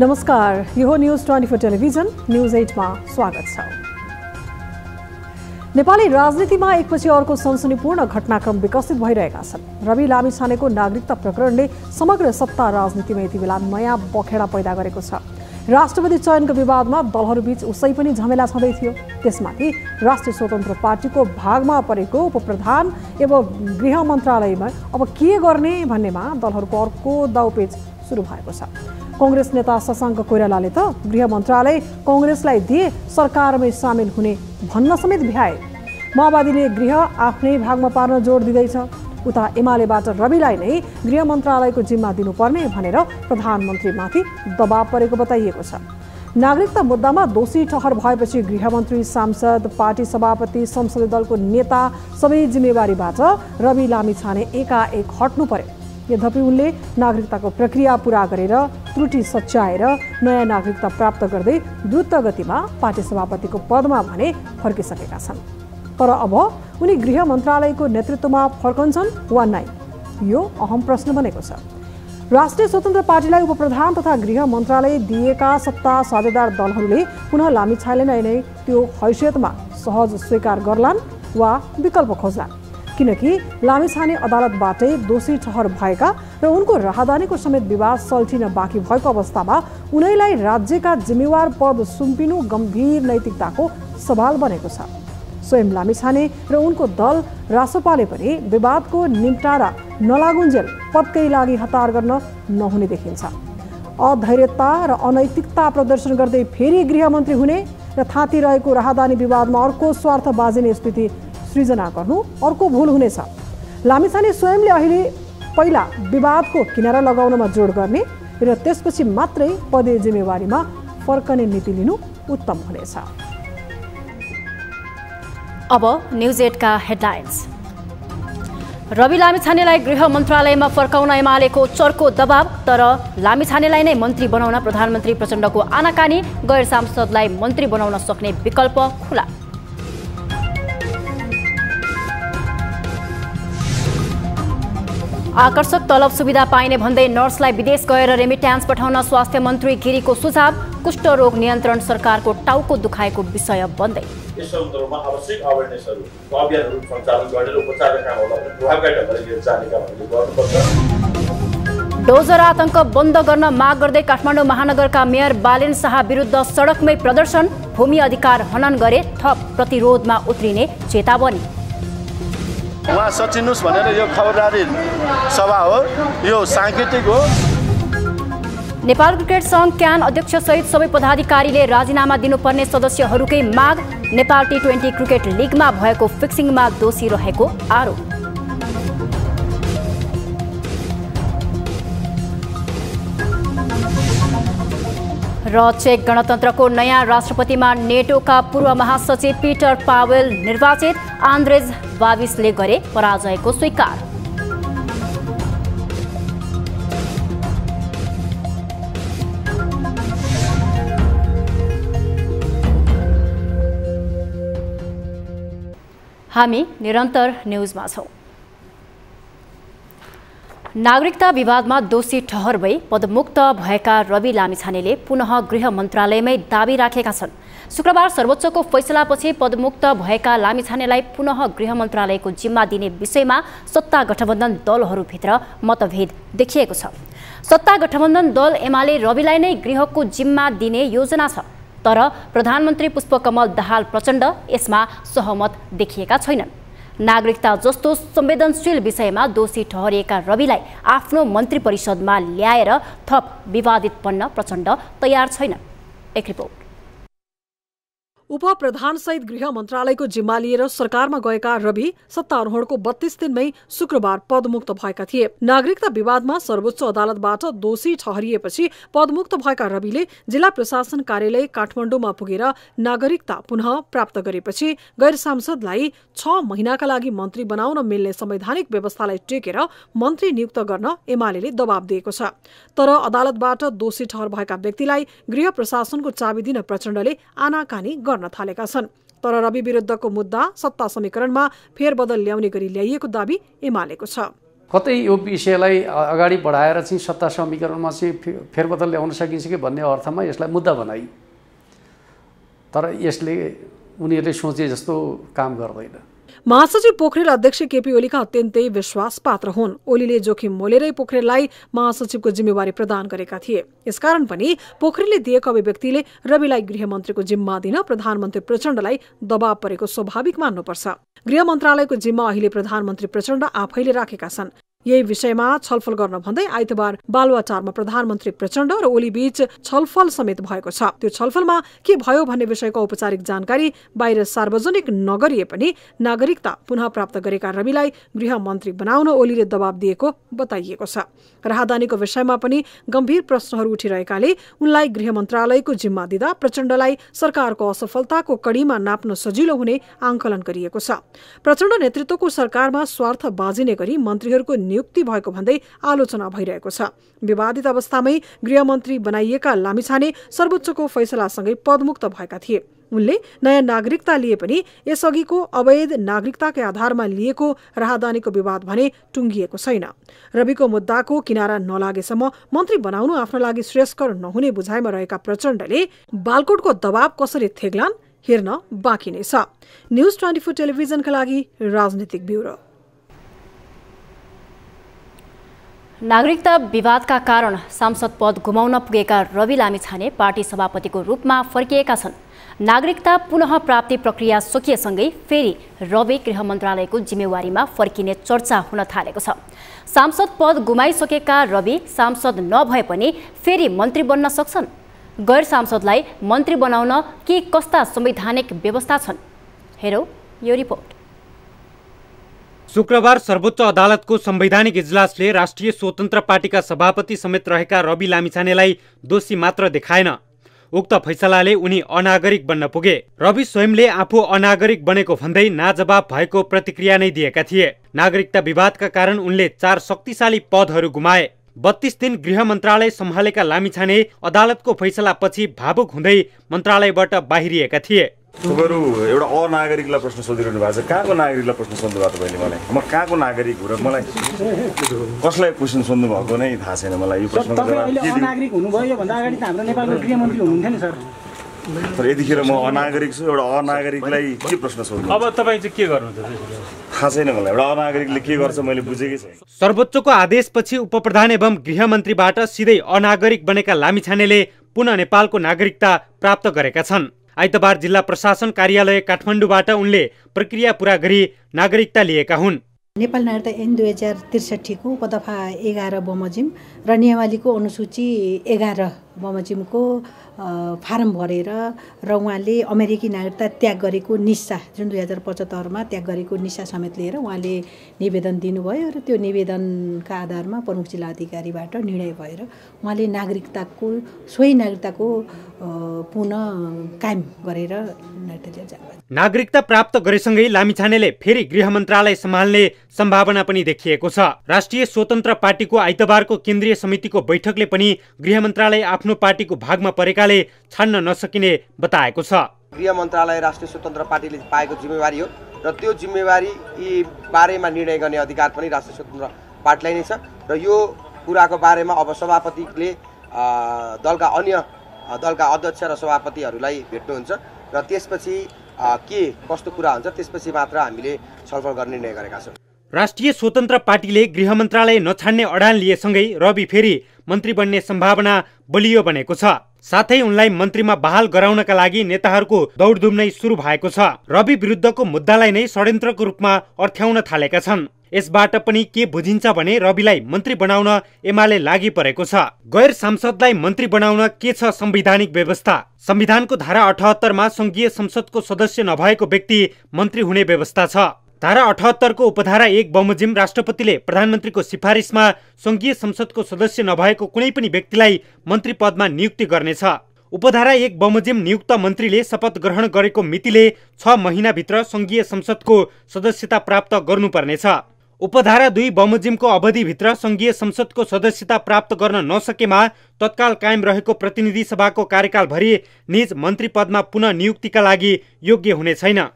नमस्कार यो हो news twenty four television news एटमा स्वागत छ नेपाली राजनीतिमा एकपछि अर्को सनसनीपूर्ण घटनाक्रम विकसित भइरहेका छन् रवि लामिछानेको नागरिकता प्रकरणले समग्र सत्ता राजनीतिमा यति बेला नयाँ बखेडा पैदा गरेको छ राष्ट्रपति चयनको विवादमा दलहरूबीच उसै पनि झमेला छँदै थियो त्यसमाथि राष्ट्रिय स्वतन्त्र पार्टीको भागमा परेको उपप्रधान एवं गृह मन्त्रालयमा अब के गर्ने भन्नेमा दलहरूको अर्को दाउपेच सुरु भएको छ कङ्ग्रेस नेता शशाङ्क कोइरालाले त गृह मन्त्रालय कङ्ग्रेसलाई दिए सरकारमै सामेल हुने भन्न समेत भ्याए माओवादीले गृह आफ्नै भागमा पार्न जोड दिँदैछ उता एमालेबाट रविलाई नै गृह मन्त्रालयको जिम्मा दिनुपर्ने भनेर प्रधानमन्त्रीमाथि दबाव परेको बताइएको छ नागरिकता मुद्दामा दोषी ठहर भएपछि गृहमन्त्री सांसद पार्टी सभापति संसदीय दलको नेता सबै जिम्मेवारीबाट रवि लामिछाने एकाएक हट्नु पर्यो यद्यपि उनले नागरिकताको प्रक्रिया पूरा गरेर त्रुटि सच्याएर नयाँ नागरिकता प्राप्त गर्दै द्रुत गतिमा पार्टी सभापतिको पदमा भने फर्किसकेका छन् तर अब उनी गृह मन्त्रालयको नेतृत्वमा फर्कन्छन् वा नै यो अहम प्रश्न बनेको छ राष्ट्रिय स्वतन्त्र पार्टीलाई उपप्रधान तथा गृह मन्त्रालय दिएका सत्ता साझेदार दलहरूले पुनः लामिछाले नै नै त्यो हैसियतमा सहज स्वीकार गर्लान् वा विकल्प खोज्लान् किनकि लामिछाने अदालतबाटै दोषी ठहर भएका र उनको राहदानीको समेत विवाद सल्टिन बाँकी भएको अवस्थामा उनैलाई राज्यका जिम्मेवार पद सुम्पिनु गम्भीर नैतिकताको सवाल बनेको छ स्वयं लामिछाने र उनको दल रासोपाले पनि विवादको निम्टारा नलागुन्जेल पदकै लागि हतार गर्न नहुने देखिन्छ अधैर्यता र अनैतिकता प्रदर्शन गर्दै फेरि गृहमन्त्री हुने र थाँती रहेको राहदानी विवादमा अर्को स्वार्थ बाजिने स्थिति सृजना गर्नु अर्को भुल हुनेछ लामिछाने स्वयंले अहिले पहिला विवादको किनारा लगाउनमा जोड गर्ने र त्यसपछि मात्रै पदे जिम्मेवारीमा फर्कने नीति लिनु उत्तम हुनेछ अब न्युज एटका हेडलाइन्स रवि लामिछानेलाई गृह मन्त्रालयमा फर्काउन एमालेको चर्को दबाव तर लामिछानेलाई नै मन्त्री बनाउन प्रधानमन्त्री प्रचण्डको आनाकानी गैर सांसदलाई मन्त्री बनाउन सक्ने विकल्प खुला आकर्षक तलब सुविधा पाइने भन्दै नर्सलाई विदेश गएर रेमिट्यान्स पठाउन स्वास्थ्य मन्त्री गिरीको सुझाव कुष्ठरोग नियन्त्रण सरकारको टाउको दुखाएको विषय बन्दै डोजर आतंक बन्द गर्न माग गर्दै काठमाडौँ महानगरका मेयर बालेन शाह विरुद्ध सडकमै प्रदर्शन भूमि अधिकार हनन गरे थप प्रतिरोधमा उत्रिने चेतावनी उहाँ सचिनुहोस् भनेर यो खबरदारी सभा हो यो साङ्केतिक हो नेपाल क्रिकेट सङ्घ क्यान अध्यक्ष सहित सबै पदाधिकारीले राजीनामा दिनुपर्ने सदस्यहरूकै माग नेपाल टी ट्वेन्टी क्रिकेट लिगमा भएको फिक्सिङमा दोषी रहेको आरोप र चेक गणतन्त्रको नयाँ राष्ट्रपतिमा नेटोका पूर्व महासचिव पिटर पावेल निर्वाचित आन्द्रेज बाविसले गरे पराजयको स्वीकार हामी निरन्तर न्युजमा छौँ नागरिकता विवादमा दोषी ठहर भई पदमुक्त भएका रवि लामिछानेले पुनः गृह मन्त्रालयमै दावी राखेका छन् शुक्रबार सर्वोच्चको फैसलापछि पदमुक्त भएका लामिछानेलाई पुनः गृह मन्त्रालयको जिम्मा दिने विषयमा सत्ता गठबन्धन दलहरूभित्र मतभेद देखिएको छ सत्ता गठबन्धन दल एमाले रविलाई नै गृहको जिम्मा दिने योजना छ तर प्रधानमन्त्री पुष्पकमल दाहाल प्रचण्ड यसमा सहमत देखिएका छैनन् नागरिकता जस्तो संवेदनशील विषयमा दोषी ठहरिएका रविलाई आफ्नो मन्त्री परिषदमा ल्याएर थप विवादित बन्न प्रचण्ड तयार छैन एक रिपोर्ट उपप्रधानसहित गृह मन्त्रालयको जिम्मा लिएर सरकारमा गएका रवि सत्तारोहणको बत्तीस दिनमै शुक्रबार पदमुक्त भएका थिए नागरिकता विवादमा सर्वोच्च अदालतबाट दोषी ठहरिएपछि पदमुक्त भएका रविले जिल्ला प्रशासन कार्यालय काठमाडौँमा पुगेर नागरिकता पुनः प्राप्त गरेपछि गैर सांसदलाई छ महिनाका लागि मन्त्री बनाउन मिल्ने संवैधानिक व्यवस्थालाई टेकेर मन्त्री नियुक्त गर्न एमाले दबाब दिएको छ तर अदालतबाट दोषी ठहर भएका व्यक्तिलाई गृह प्रशासनको चाबी दिन प्रचण्डले आनाकानी गर्छ गर्न थालेका छन् तर रवि विरुद्धको मुद्दा सत्ता समीकरणमा फेरबदल ल्याउने गरी ल्याइएको दावी एमालेको छ कतै यो विषयलाई अगाडि बढाएर चाहिँ सत्ता समीकरणमा चाहिँ फेरबदल ल्याउन सकिन्छ कि भन्ने अर्थमा यसलाई मुद्दा बनाइ तर यसले उनीहरूले सोचे जस्तो काम गर्दैन महासचिव पोखरेल अध्यक्ष केपी ओलीका अत्यन्तै विश्वास पात्र हुन् ओलीले जोखिम मोलेरै पोखरेललाई महासचिवको जिम्मेवारी प्रदान गरेका थिए यसकारण पनि पोखरेलले दिएको अभिव्यक्तिले रविलाई गृहमन्त्रीको जिम्मा दिन प्रधानमन्त्री प्रचण्डलाई दबाव परेको स्वाभाविक मान्नुपर्छ गृह मन्त्रालयको जिम्मा अहिले प्रधानमन्त्री प्रचण्ड आफैले राखेका छन् यही विषयमा छलफल गर्न भन्दै आइतबार बालुवाटारमा प्रधानमन्त्री प्रचण्ड र ओलीबीच छलफल समेत भएको छ त्यो छलफलमा के भयो भन्ने विषयको औपचारिक जानकारी बाहिर सार्वजनिक नगरिए पनि नागरिकता पुनः प्राप्त गरेका रविलाई गृह मन्त्री बनाउन ओलीले दबाब दिएको बताइएको छ राहदानीको विषयमा पनि गम्भीर प्रश्नहरू उठिरहेकाले उनलाई गृह मन्त्रालयको जिम्मा दिँदा प्रचण्डलाई सरकारको असफलताको कडीमा नाप्न सजिलो हुने आंकलन गरिएको छ प्रचण्ड नेतृत्वको सरकारमा स्वार्थ बाजिने गरी मन्त्रीहरूको नियुक्ति भएको भन्दै आलोचना भइरहेको छ विवादित अवस्थामै गृहमन्त्री बनाइएका लामिछाने सर्वोच्चको फैसलासँगै पदमुक्त भएका थिए उनले नयाँ नागरिकता लिए पनि यसअघिको अवैध नागरिकताकै आधारमा लिएको राहदानीको विवाद भने टुङ्गिएको छैन रविको मुद्दाको किनारा नलागेसम्म मन्त्री बनाउनु आफ्नो लागि श्रेयस्कर नहुने बुझाइमा रहेका प्रचण्डले बालकोटको दबाव कसरी थेग्लान् हेर्न बाँकी नै छ न्युज ट्वेन्टी फोर टेलिभिजनका लागि राजनीतिक ब्युरो नागरिकता विवादका कारण सांसद पद गुमाउन पुगेका रवि लामिछाने पार्टी सभापतिको रूपमा फर्किएका छन् नागरिकता पुनः प्राप्ति प्रक्रिया सकिएसँगै फेरि रवि गृह मन्त्रालयको जिम्मेवारीमा फर्किने चर्चा हुन थालेको छ सांसद पद गुमाइसकेका रवि सांसद नभए पनि फेरि मन्त्री बन्न सक्छन् गैर सांसदलाई मन्त्री बनाउन के कस्ता संवैधानिक व्यवस्था छन् हेरौँ यो रिपोर्ट शुक्रबार सर्वोच्च अदालतको संवैधानिक इजलासले राष्ट्रिय स्वतन्त्र पार्टीका सभापति समेत रहेका रवि लामिछानेलाई दोषी मात्र देखाएन उक्त फैसलाले उनी अनागरिक बन्न पुगे रवि स्वयंले आफू अनागरिक बनेको भन्दै नाजवाब भएको प्रतिक्रिया नै दिएका थिए नागरिकता विवादका कारण उनले चार शक्तिशाली पदहरू गुमाए बत्तीस दिन गृह मन्त्रालय सम्हालेका लामिछाने अदालतको फैसलापछि भावुक हुँदै मन्त्रालयबाट बाहिरिएका थिए तपाईँहरू एउटा अनागरिकलाई प्रश्न सोधिरहनु भएको छ कहाँको नागरिकलाई प्रश्न भएको तपाईँले मलाई म कहाँको नागरिक हो र मलाई कसलाई क्वेसन सोध्नु भएको नै थाहा छैन मलाई यो प्रश्न नागरिक हुनुभयो योभन्दा अगाडि त हाम्रो नेपालको गृहमन्त्री हुनुहुन्थ्यो नि सर तर यतिखेर म अनागरिक छु एउटा अनागरिकलाई के प्रश्न सोध्नु अब तपाईँ चाहिँ के गर्नुहुन्छ थाहा छैन मलाई एउटा अनागरिकले के गर्छ मैले बुझेकै छैन सर्वोच्चको आदेशपछि उपप्रधान एवं गृहमन्त्रीबाट सिधै अनागरिक बनेका लामिछानेले पुनः नेपालको नागरिकता प्राप्त गरेका छन् आइतबार जिल्ला प्रशासन कार्यालय काठमाडौँबाट उनले प्रक्रिया पुरा गरी नागरिकता लिएका हुन् नेपाल नागरिकता ऐन दुई हजार त्रिसठीको उपदफा एघार बमोजिम र नियमावलीको अनुसूची एघार बमोजिमको फारम भरेर र उहाँले अमेरिकी नागरिकता त्याग गरेको निसा जुन दुई हजार पचहत्तरमा त्याग गरेको निसा समेत लिएर उहाँले निवेदन दिनुभयो र त्यो निवेदनका आधारमा प्रमुख जिल्ला अधिकारीबाट निर्णय भएर उहाँले नागरिकताको सोही नागरिकताको पुनः कायम गरेर नागरिकता प्राप्त गरेसँगै लामिछानेले फेरि गृह मन्त्रालय सम्हाल्ने सम्भावना पनि देखिएको छ राष्ट्रिय स्वतन्त्र पार्टीको आइतबारको केन्द्रीय समितिको बैठकले पनि गृह मन्त्रालय आफ्नो आफ्नो पार्टीको भागमा परेकाले छान्न नसकिने बताएको छ गृह मन्त्रालय राष्ट्रिय स्वतन्त्र पार्टीले पाएको जिम्मेवारी हो र त्यो जिम्मेवारी यी बारेमा निर्णय गर्ने अधिकार पनि राष्ट्रिय स्वतन्त्र पार्टीलाई नै छ र यो कुराको बारेमा अब सभापतिले दलका अन्य दलका अध्यक्ष र सभापतिहरूलाई भेट्नुहुन्छ र त्यसपछि के कस्तो कुरा हुन्छ त्यसपछि मात्र हामीले छलफल गर्ने निर्णय गरेका छौँ राष्ट्रिय स्वतन्त्र पार्टीले गृह मन्त्रालय नछाड्ने अडान लिएसँगै रवि फेरि मन्त्री बन्ने सम्भावना बलियो बनेको छ साथै उनलाई मन्त्रीमा बहाल गराउनका लागि नेताहरूको दौडधुम नै सुरु भएको छ रवि विरुद्धको मुद्दालाई नै षड्यन्त्रको रूपमा अर्थ्याउन थालेका छन् यसबाट पनि के बुझिन्छ भने रविलाई मन्त्री बनाउन एमाले लागि परेको छ गैर सांसदलाई मन्त्री बनाउन के छ संवैधानिक व्यवस्था संविधानको धारा अठहत्तरमा संघीय संसदको सदस्य नभएको व्यक्ति मन्त्री हुने व्यवस्था छ धारा अठहत्तरको उपधारा एक बमोजिम राष्ट्रपतिले प्रधानमन्त्रीको सिफारिसमा सङ्घीय संसदको सदस्य नभएको कुनै पनि व्यक्तिलाई मन्त्री पदमा नियुक्ति गर्नेछ उपधारा एक बमोजिम नियुक्त मन्त्रीले शपथ ग्रहण गरेको मितिले छ महिनाभित्र सङ्घीय संसदको सदस्यता प्राप्त गर्नुपर्नेछ उपधारा दुई बमोजिमको अवधिभित्र सङ्घीय संसदको सदस्यता प्राप्त गर्न नसकेमा तत्काल कायम रहेको प्रतिनिधि सभाको कार्यकालभरि निज मन्त्री पदमा पुनः नियुक्तिका लागि योग्य हुने छैन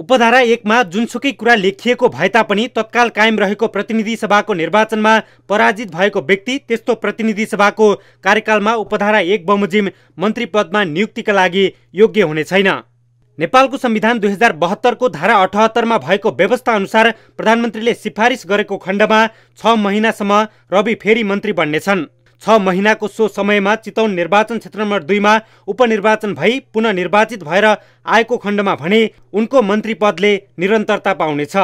उपधारा एकमा जुनसुकै कुरा लेखिएको भए तापनि तत्काल कायम रहेको प्रतिनिधि सभाको निर्वाचनमा पराजित भएको व्यक्ति त्यस्तो प्रतिनिधि सभाको कार्यकालमा उपधारा एक बमोजिम मन्त्री पदमा नियुक्तिका लागि योग्य हुने छैन नेपालको संविधान दुई हजार बहत्तरको धारा अठहत्तरमा भएको व्यवस्था अनुसार प्रधानमन्त्रीले सिफारिस गरेको खण्डमा छ महिनासम्म रवि फेरि मन्त्री बन्नेछन् छ महिनाको सो समयमा चितौन निर्वाचन क्षेत्र नम्बर दुईमा उपनिर्वाचन भई पुनः निर्वाचित भएर आएको खण्डमा भने उनको मन्त्री पदले निरन्तरता पाउनेछ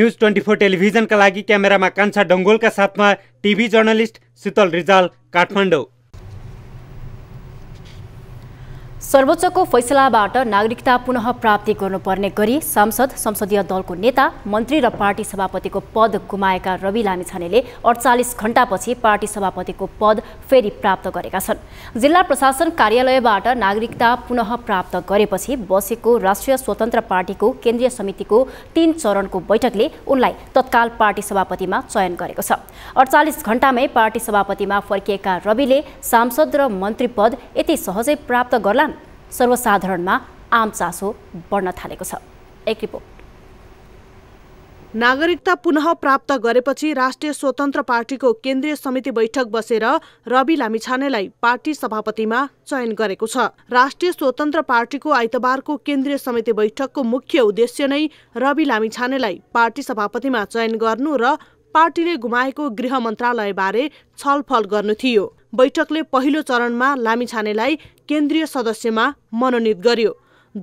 न्युज ट्वेन्टी फोर टेलिभिजनका लागि क्यामेरामा कान्छा डङ्गोलका साथमा टिभी जर्नलिस्ट शीतल रिजाल काठमाडौँ सर्वोच्चको फैसलाबाट नागरिकता पुनः प्राप्ति गर्नुपर्ने गरी सांसद संसदीय दलको नेता मन्त्री र पार्टी सभापतिको पद गुमाएका रवि लामिछानेले अडचालिस घण्टापछि पार्टी सभापतिको पद फेरि प्राप्त गरेका छन् जिल्ला प्रशासन कार्यालयबाट नागरिकता पुनः प्राप्त गरेपछि बसेको राष्ट्रिय स्वतन्त्र पार्टीको केन्द्रीय समितिको तीन चरणको बैठकले उनलाई तत्काल पार्टी सभापतिमा चयन गरेको छ अडचालिस घण्टामै पार्टी सभापतिमा फर्किएका रविले सांसद र मन्त्री पद यति सहजै प्राप्त गर्ला सर्वसाधारणमा आम चासो बढ्न थालेको छ एक रिपोर्ट नागरिकता पुनः प्राप्त गरेपछि राष्ट्रिय स्वतन्त्र पार्टीको केन्द्रीय समिति बैठक बसेर रवि लामिछानेलाई पार्टी सभापतिमा चयन गरेको छ राष्ट्रिय स्वतन्त्र पार्टीको आइतबारको केन्द्रीय समिति बैठकको मुख्य उद्देश्य नै रवि लामिछानेलाई पार्टी सभापतिमा चयन गर्नु र पार्टीले गुमाएको गृह मन्त्रालयबारे छलफल गर्नु थियो बैठकले पहिलो चरणमा लामिछानेलाई केन्द्रीय सदस्यमा मनोनित गर्यो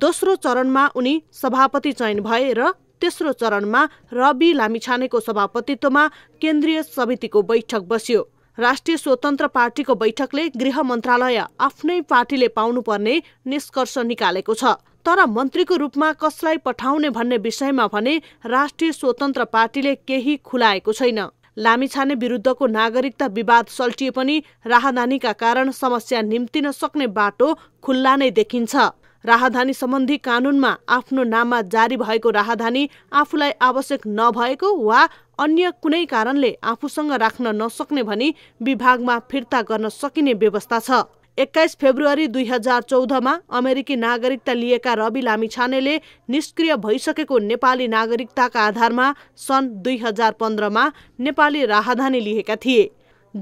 दोस्रो चरणमा उनी सभापति चयन भए र तेस्रो चरणमा रवि लामिछानेको सभापतित्वमा केन्द्रीय समितिको बैठक बस्यो राष्ट्रिय स्वतन्त्र पार्टीको बैठकले गृह मन्त्रालय आफ्नै पार्टीले पाउनुपर्ने निष्कर्ष निकालेको छ तर मन्त्रीको रूपमा कसलाई पठाउने भन्ने विषयमा भने राष्ट्रिय स्वतन्त्र पार्टीले केही खुलाएको छैन लामिछाने विरुद्धको नागरिकता विवाद सल्टिए पनि राहदानीका कारण समस्या निम्तिन सक्ने बाटो खुल्ला नै देखिन्छ राहदानी सम्बन्धी कानुनमा आफ्नो नाममा जारी भएको राहदानी आफूलाई आवश्यक नभएको वा अन्य कुनै कारणले आफूसँग राख्न नसक्ने भनी विभागमा फिर्ता गर्न सकिने व्यवस्था छ एक्काइस फेब्रुअरी दुई हजार चौधमा अमेरिकी नागरिकता लिएका रवि लामिछानेले निष्क्रिय भइसकेको नेपाली नागरिकताका आधारमा सन् दुई हजार पन्ध्रमा नेपाली राहदानी लिएका थिए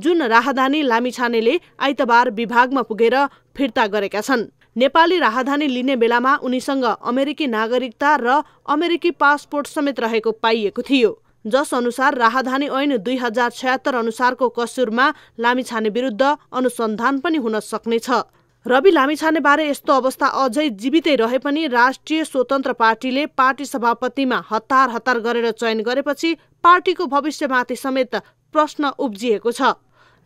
जुन राहदानी लामिछानेले आइतबार विभागमा पुगेर फिर्ता गरेका छन् नेपाली राहदानी लिने बेलामा उनीसँग अमेरिकी नागरिकता र अमेरिकी पासपोर्ट समेत रहेको पाइएको थियो जस अनुसार राहदानी ऐन दुई हजार छयत्तर अनुसारको कसुरमा लामिछाने विरुद्ध अनुसन्धान पनि हुन सक्नेछ रवि लामिछानेबारे यस्तो अवस्था अझै जीवितै रहे पनि राष्ट्रिय स्वतन्त्र पार्टीले पार्टी सभापतिमा हतार हतार गरेर चयन गरेपछि पार्टीको भविष्यमाथि समेत प्रश्न उब्जिएको छ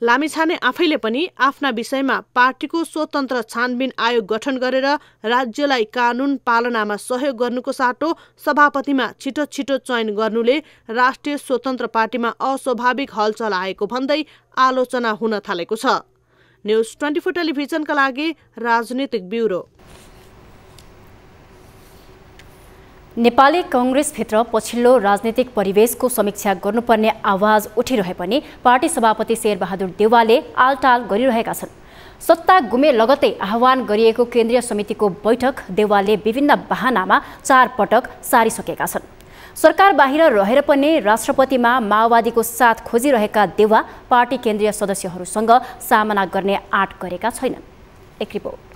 लामिछाने आफैले पनि आफ्ना विषयमा पार्टीको स्वतन्त्र छानबिन आयोग गठन गरेर राज्यलाई कानून पालनामा सहयोग गर्नुको साटो सभापतिमा छिटो छिटो चयन गर्नुले राष्ट्रिय स्वतन्त्र पार्टीमा अस्वाभाविक हलचल आएको भन्दै आलोचना हुन थालेको छ न्युज ट्वेन्टी फोर टेलिभिजनका लागि राजनीतिक ब्युरो नेपाली कङ्ग्रेसभित्र पछिल्लो राजनीतिक परिवेशको समीक्षा गर्नुपर्ने आवाज उठिरहे पनि पार्टी सभापति शेरबहादुर देवालले आलटाल गरिरहेका छन् सत्ता गुमे लगतै आह्वान गरिएको केन्द्रीय समितिको बैठक देवालले विभिन्न बाहनामा चार पटक सारिसकेका छन् सरकार बाहिर रहेर पनि राष्ट्रपतिमा माओवादीको साथ खोजिरहेका देवा पार्टी केन्द्रीय सदस्यहरूसँग सामना गर्ने आँट गरेका छैनन् एक रिपोर्ट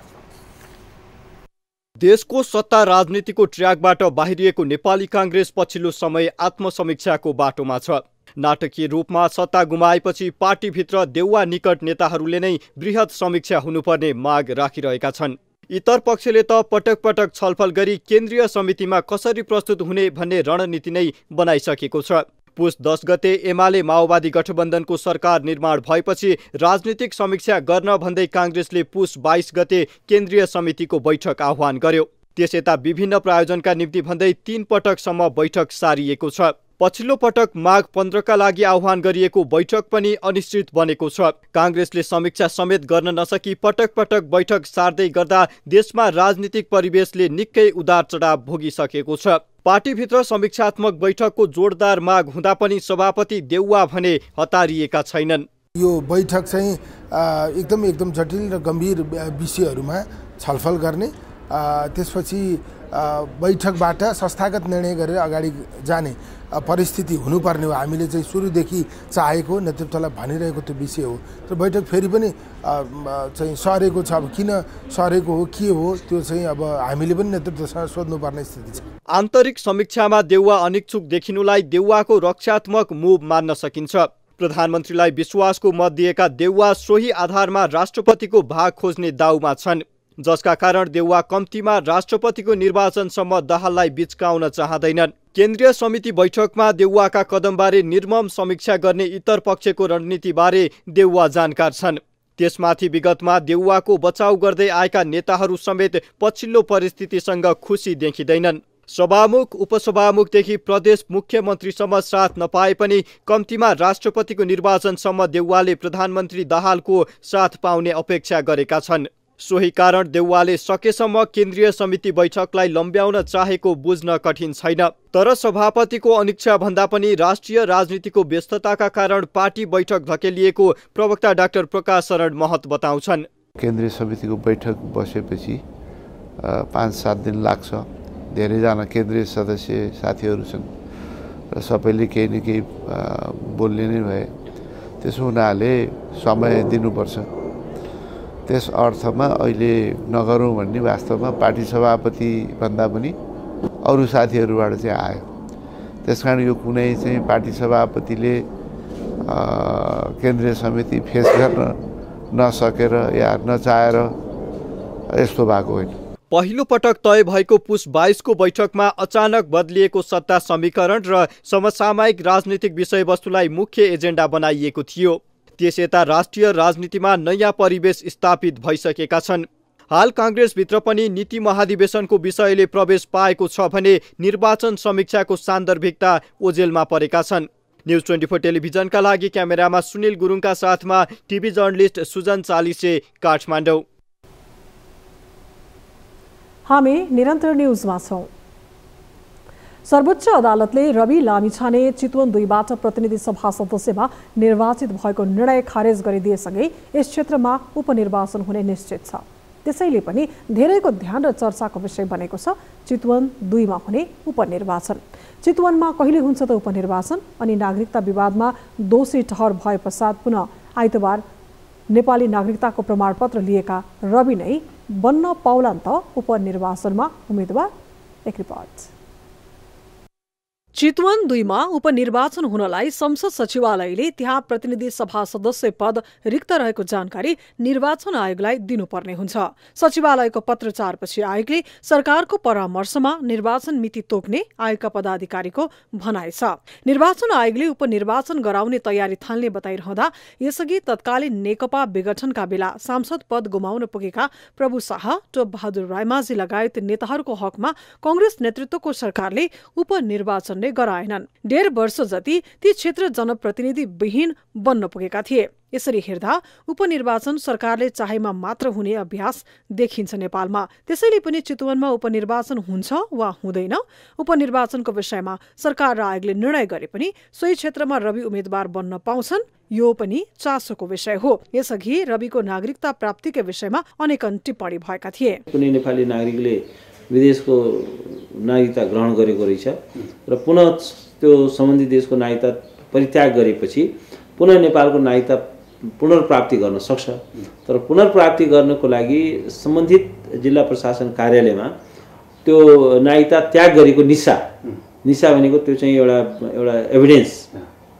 देशको सत्ता राजनीतिको ट्र्याकबाट बाहिरिएको नेपाली काङ्ग्रेस पछिल्लो समय आत्मसमीक्षाको बाटोमा छ नाटकीय रूपमा सत्ता गुमाएपछि पार्टीभित्र देउवा निकट नेताहरूले नै वृहत समीक्षा हुनुपर्ने माग राखिरहेका छन् इतर पक्षले त पटक पटक छलफल गरी केन्द्रीय समितिमा कसरी प्रस्तुत हुने भन्ने रणनीति नै बनाइसकेको छ पुस दस गते एमाले माओवादी गठबन्धनको सरकार निर्माण भएपछि राजनीतिक समीक्षा गर्न भन्दै काङ्ग्रेसले पुस बाइस गते केन्द्रीय समितिको बैठक आह्वान गर्यो त्यस यता विभिन्न प्रायोजनका निम्ति भन्दै तीन पटकसम्म बैठक सारिएको छ पछिल्लो पटक माघ पन्ध्रका लागि आह्वान गरिएको बैठक पनि अनिश्चित बनेको छ काङ्ग्रेसले समीक्षा समेत गर्न नसकी पटक पटक बैठक सार्दै गर्दा देशमा राजनीतिक परिवेशले निकै उदार चढाव भोगिसकेको छ पार्टीभित्र समीक्षात्मक बैठकको जोरदार माग हुँदा पनि सभापति देउवा भने हतारिएका छैनन् यो बैठक चाहिँ एकदम एकदम जटिल र गम्भीर विषयहरूमा छलफल गर्ने त्यसपछि बैठकबाट संस्थागत निर्णय गरेर अगाडि जाने परिस्थिति हुनुपर्ने हो हामीले चाहिँ सुरुदेखि चाहेको नेतृत्वलाई भनिरहेको त्यो विषय हो तर बैठक फेरि पनि चाहिँ सरेको छ अब किन सरेको हो के हो त्यो चाहिँ अब हामीले पनि नेतृत्वसँग सोध्नुपर्ने स्थिति छ आन्तरिक समीक्षामा देउवा अनिच्छुक देखिनुलाई देउवाको रक्षात्मक मुभ मान्न सकिन्छ प्रधानमन्त्रीलाई विश्वासको मत दिएका देउवा सोही आधारमा राष्ट्रपतिको भाग खोज्ने दाउमा छन् जसका कारण देउवा कम्तीमा राष्ट्रपतिको निर्वाचनसम्म दहाललाई बिचकाउन चाहँदैनन् केन्द्रीय समिति बैठकमा देउवाका कदमबारे निर्मम समीक्षा गर्ने इतर पक्षको रणनीतिबारे देउवा जानकार छन् त्यसमाथि विगतमा देउवाको बचाउ गर्दै आएका नेताहरू समेत पछिल्लो परिस्थितिसँग खुसी देखिँदैनन् सभामुख उपसभामुखदेखि प्रदेश मुख्यमन्त्रीसम्म साथ नपाए पनि कम्तीमा राष्ट्रपतिको निर्वाचनसम्म देउवाले प्रधानमन्त्री दहालको साथ पाउने अपेक्षा गरेका छन् सोही कारण देउवाले सकेसम्म केन्द्रीय समिति बैठकलाई लम्ब्याउन चाहेको बुझ्न कठिन छैन तर सभापतिको अनिच्छा भन्दा पनि राष्ट्रिय राजनीतिको व्यस्तताका कारण पार्टी बैठक धकेलिएको प्रवक्ता डाक्टर प्रकाश शरण महत बताउँछन् केन्द्रीय समितिको बैठक बसेपछि पाँच सात दिन लाग्छ धेरैजना केन्द्रीय सदस्य साथीहरू छन् र सबैले केही न केही बोल्ने नै भए त्यसो हुनाले समय दिनुपर्छ त्यस अर्थमा अहिले नगरौँ भन्ने वास्तवमा पार्टी सभापति भन्दा पनि अरू साथीहरूबाट चाहिँ आयो त्यस कारण यो कुनै चाहिँ पार्टी सभापतिले केन्द्रीय समिति फेस गर्न नसकेर या नचाहेर यस्तो भएको होइन पहिलो पटक तय भएको पुस बाइसको बैठकमा अचानक बदलिएको सत्ता समीकरण र समसामयिक राजनीतिक विषयवस्तुलाई मुख्य एजेन्डा बनाइएको थियो त्यस यता राष्ट्रिय राजनीतिमा नयाँ परिवेश स्थापित भइसकेका छन् हाल काङ्ग्रेसभित्र पनि नीति महाधिवेशनको विषयले प्रवेश पाएको छ भने निर्वाचन समीक्षाको सान्दर्भिकता ओजेलमा परेका छन् न्युज ट्वेन्टी फोर टेलिभिजनका लागि क्यामेरामा सुनिल गुरुङका साथमा टिभी जर्नलिस्ट सुजन चालिसे काठमाडौँ हामी निरन्तर न्युजमा छौँ सर्वोच्च अदालतले रवि लामिछाने चितवन दुईबाट प्रतिनिधि सभा सदस्यमा निर्वाचित भएको निर्णय खारेज गरिदिएसँगै यस क्षेत्रमा उपनिर्वाचन हुने निश्चित छ त्यसैले पनि धेरैको ध्यान र चर्चाको विषय बनेको छ चितवन दुईमा हुने उपनिर्वाचन चितवनमा कहिले हुन्छ त उपनिर्वाचन अनि नागरिकता विवादमा दोषी ठहर भए पश्चात पुनः आइतबार नेपाली नागरिकताको प्रमाणपत्र लिएका रवि नै बन्न पाउलान्त उपनिर्वाचनमा उम्मेद्वार एक रिपोर्ट चितवन दुईमा उपनिर्वाचन हुनलाई संसद सचिवालयले त्यहाँ प्रतिनिधि सभा सदस्य पद रिक्त रहेको जानकारी निर्वाचन आयोगलाई दिनुपर्ने हुन्छ सचिवालयको पत्रचारपछि आयोगले सरकारको परामर्शमा निर्वाचन मिति तोक्ने आयोगका पदाधिकारीको भनाइ छ निर्वाचन आयोगले उपनिर्वाचन गराउने तयारी थाल्ने बताइरहँदा यसअघि तत्कालीन नेकपा विघटनका बेला सांसद पद गुमाउन पुगेका प्रभु शाह बहादुर रायमाझी लगायत नेताहरूको हकमा कंग्रेस नेतृत्वको सरकारले उपनिर्वाचन भन्ने गराएनन् डेढ वर्ष जति ती क्षेत्र जनप्रतिनिधि विहीन बन्न पुगेका थिए यसरी हेर्दा उपनिर्वाचन सरकारले चाहेमा मात्र हुने अभ्यास देखिन्छ नेपालमा त्यसैले पनि चितवनमा उपनिर्वाचन हुन्छ वा हुँदैन उपनिर्वाचनको विषयमा सरकार र आयोगले निर्णय गरे पनि सोही क्षेत्रमा रवि उम्मेद्वार बन्न पाउँछन् यो पनि चासोको विषय हो यसअघि रविको नागरिकता प्राप्तिको विषयमा अनेकन टिप्पणी भएका थिए कुनै नेपाली नागरिकले विदेशको नागरिकता ग्रहण गरेको रहेछ र पुनः त्यो सम्बन्धित देशको नागरिकता परित्याग गरेपछि पुनः नेपालको नागरिकता पुनर्प्राप्ति गर्न सक्छ तर पुनर्प्राप्ति गर्नको लागि सम्बन्धित जिल्ला प्रशासन कार्यालयमा त्यो नागरिकता त्याग गरेको निसा निसा भनेको त्यो चाहिँ एउटा एउटा एभिडेन्स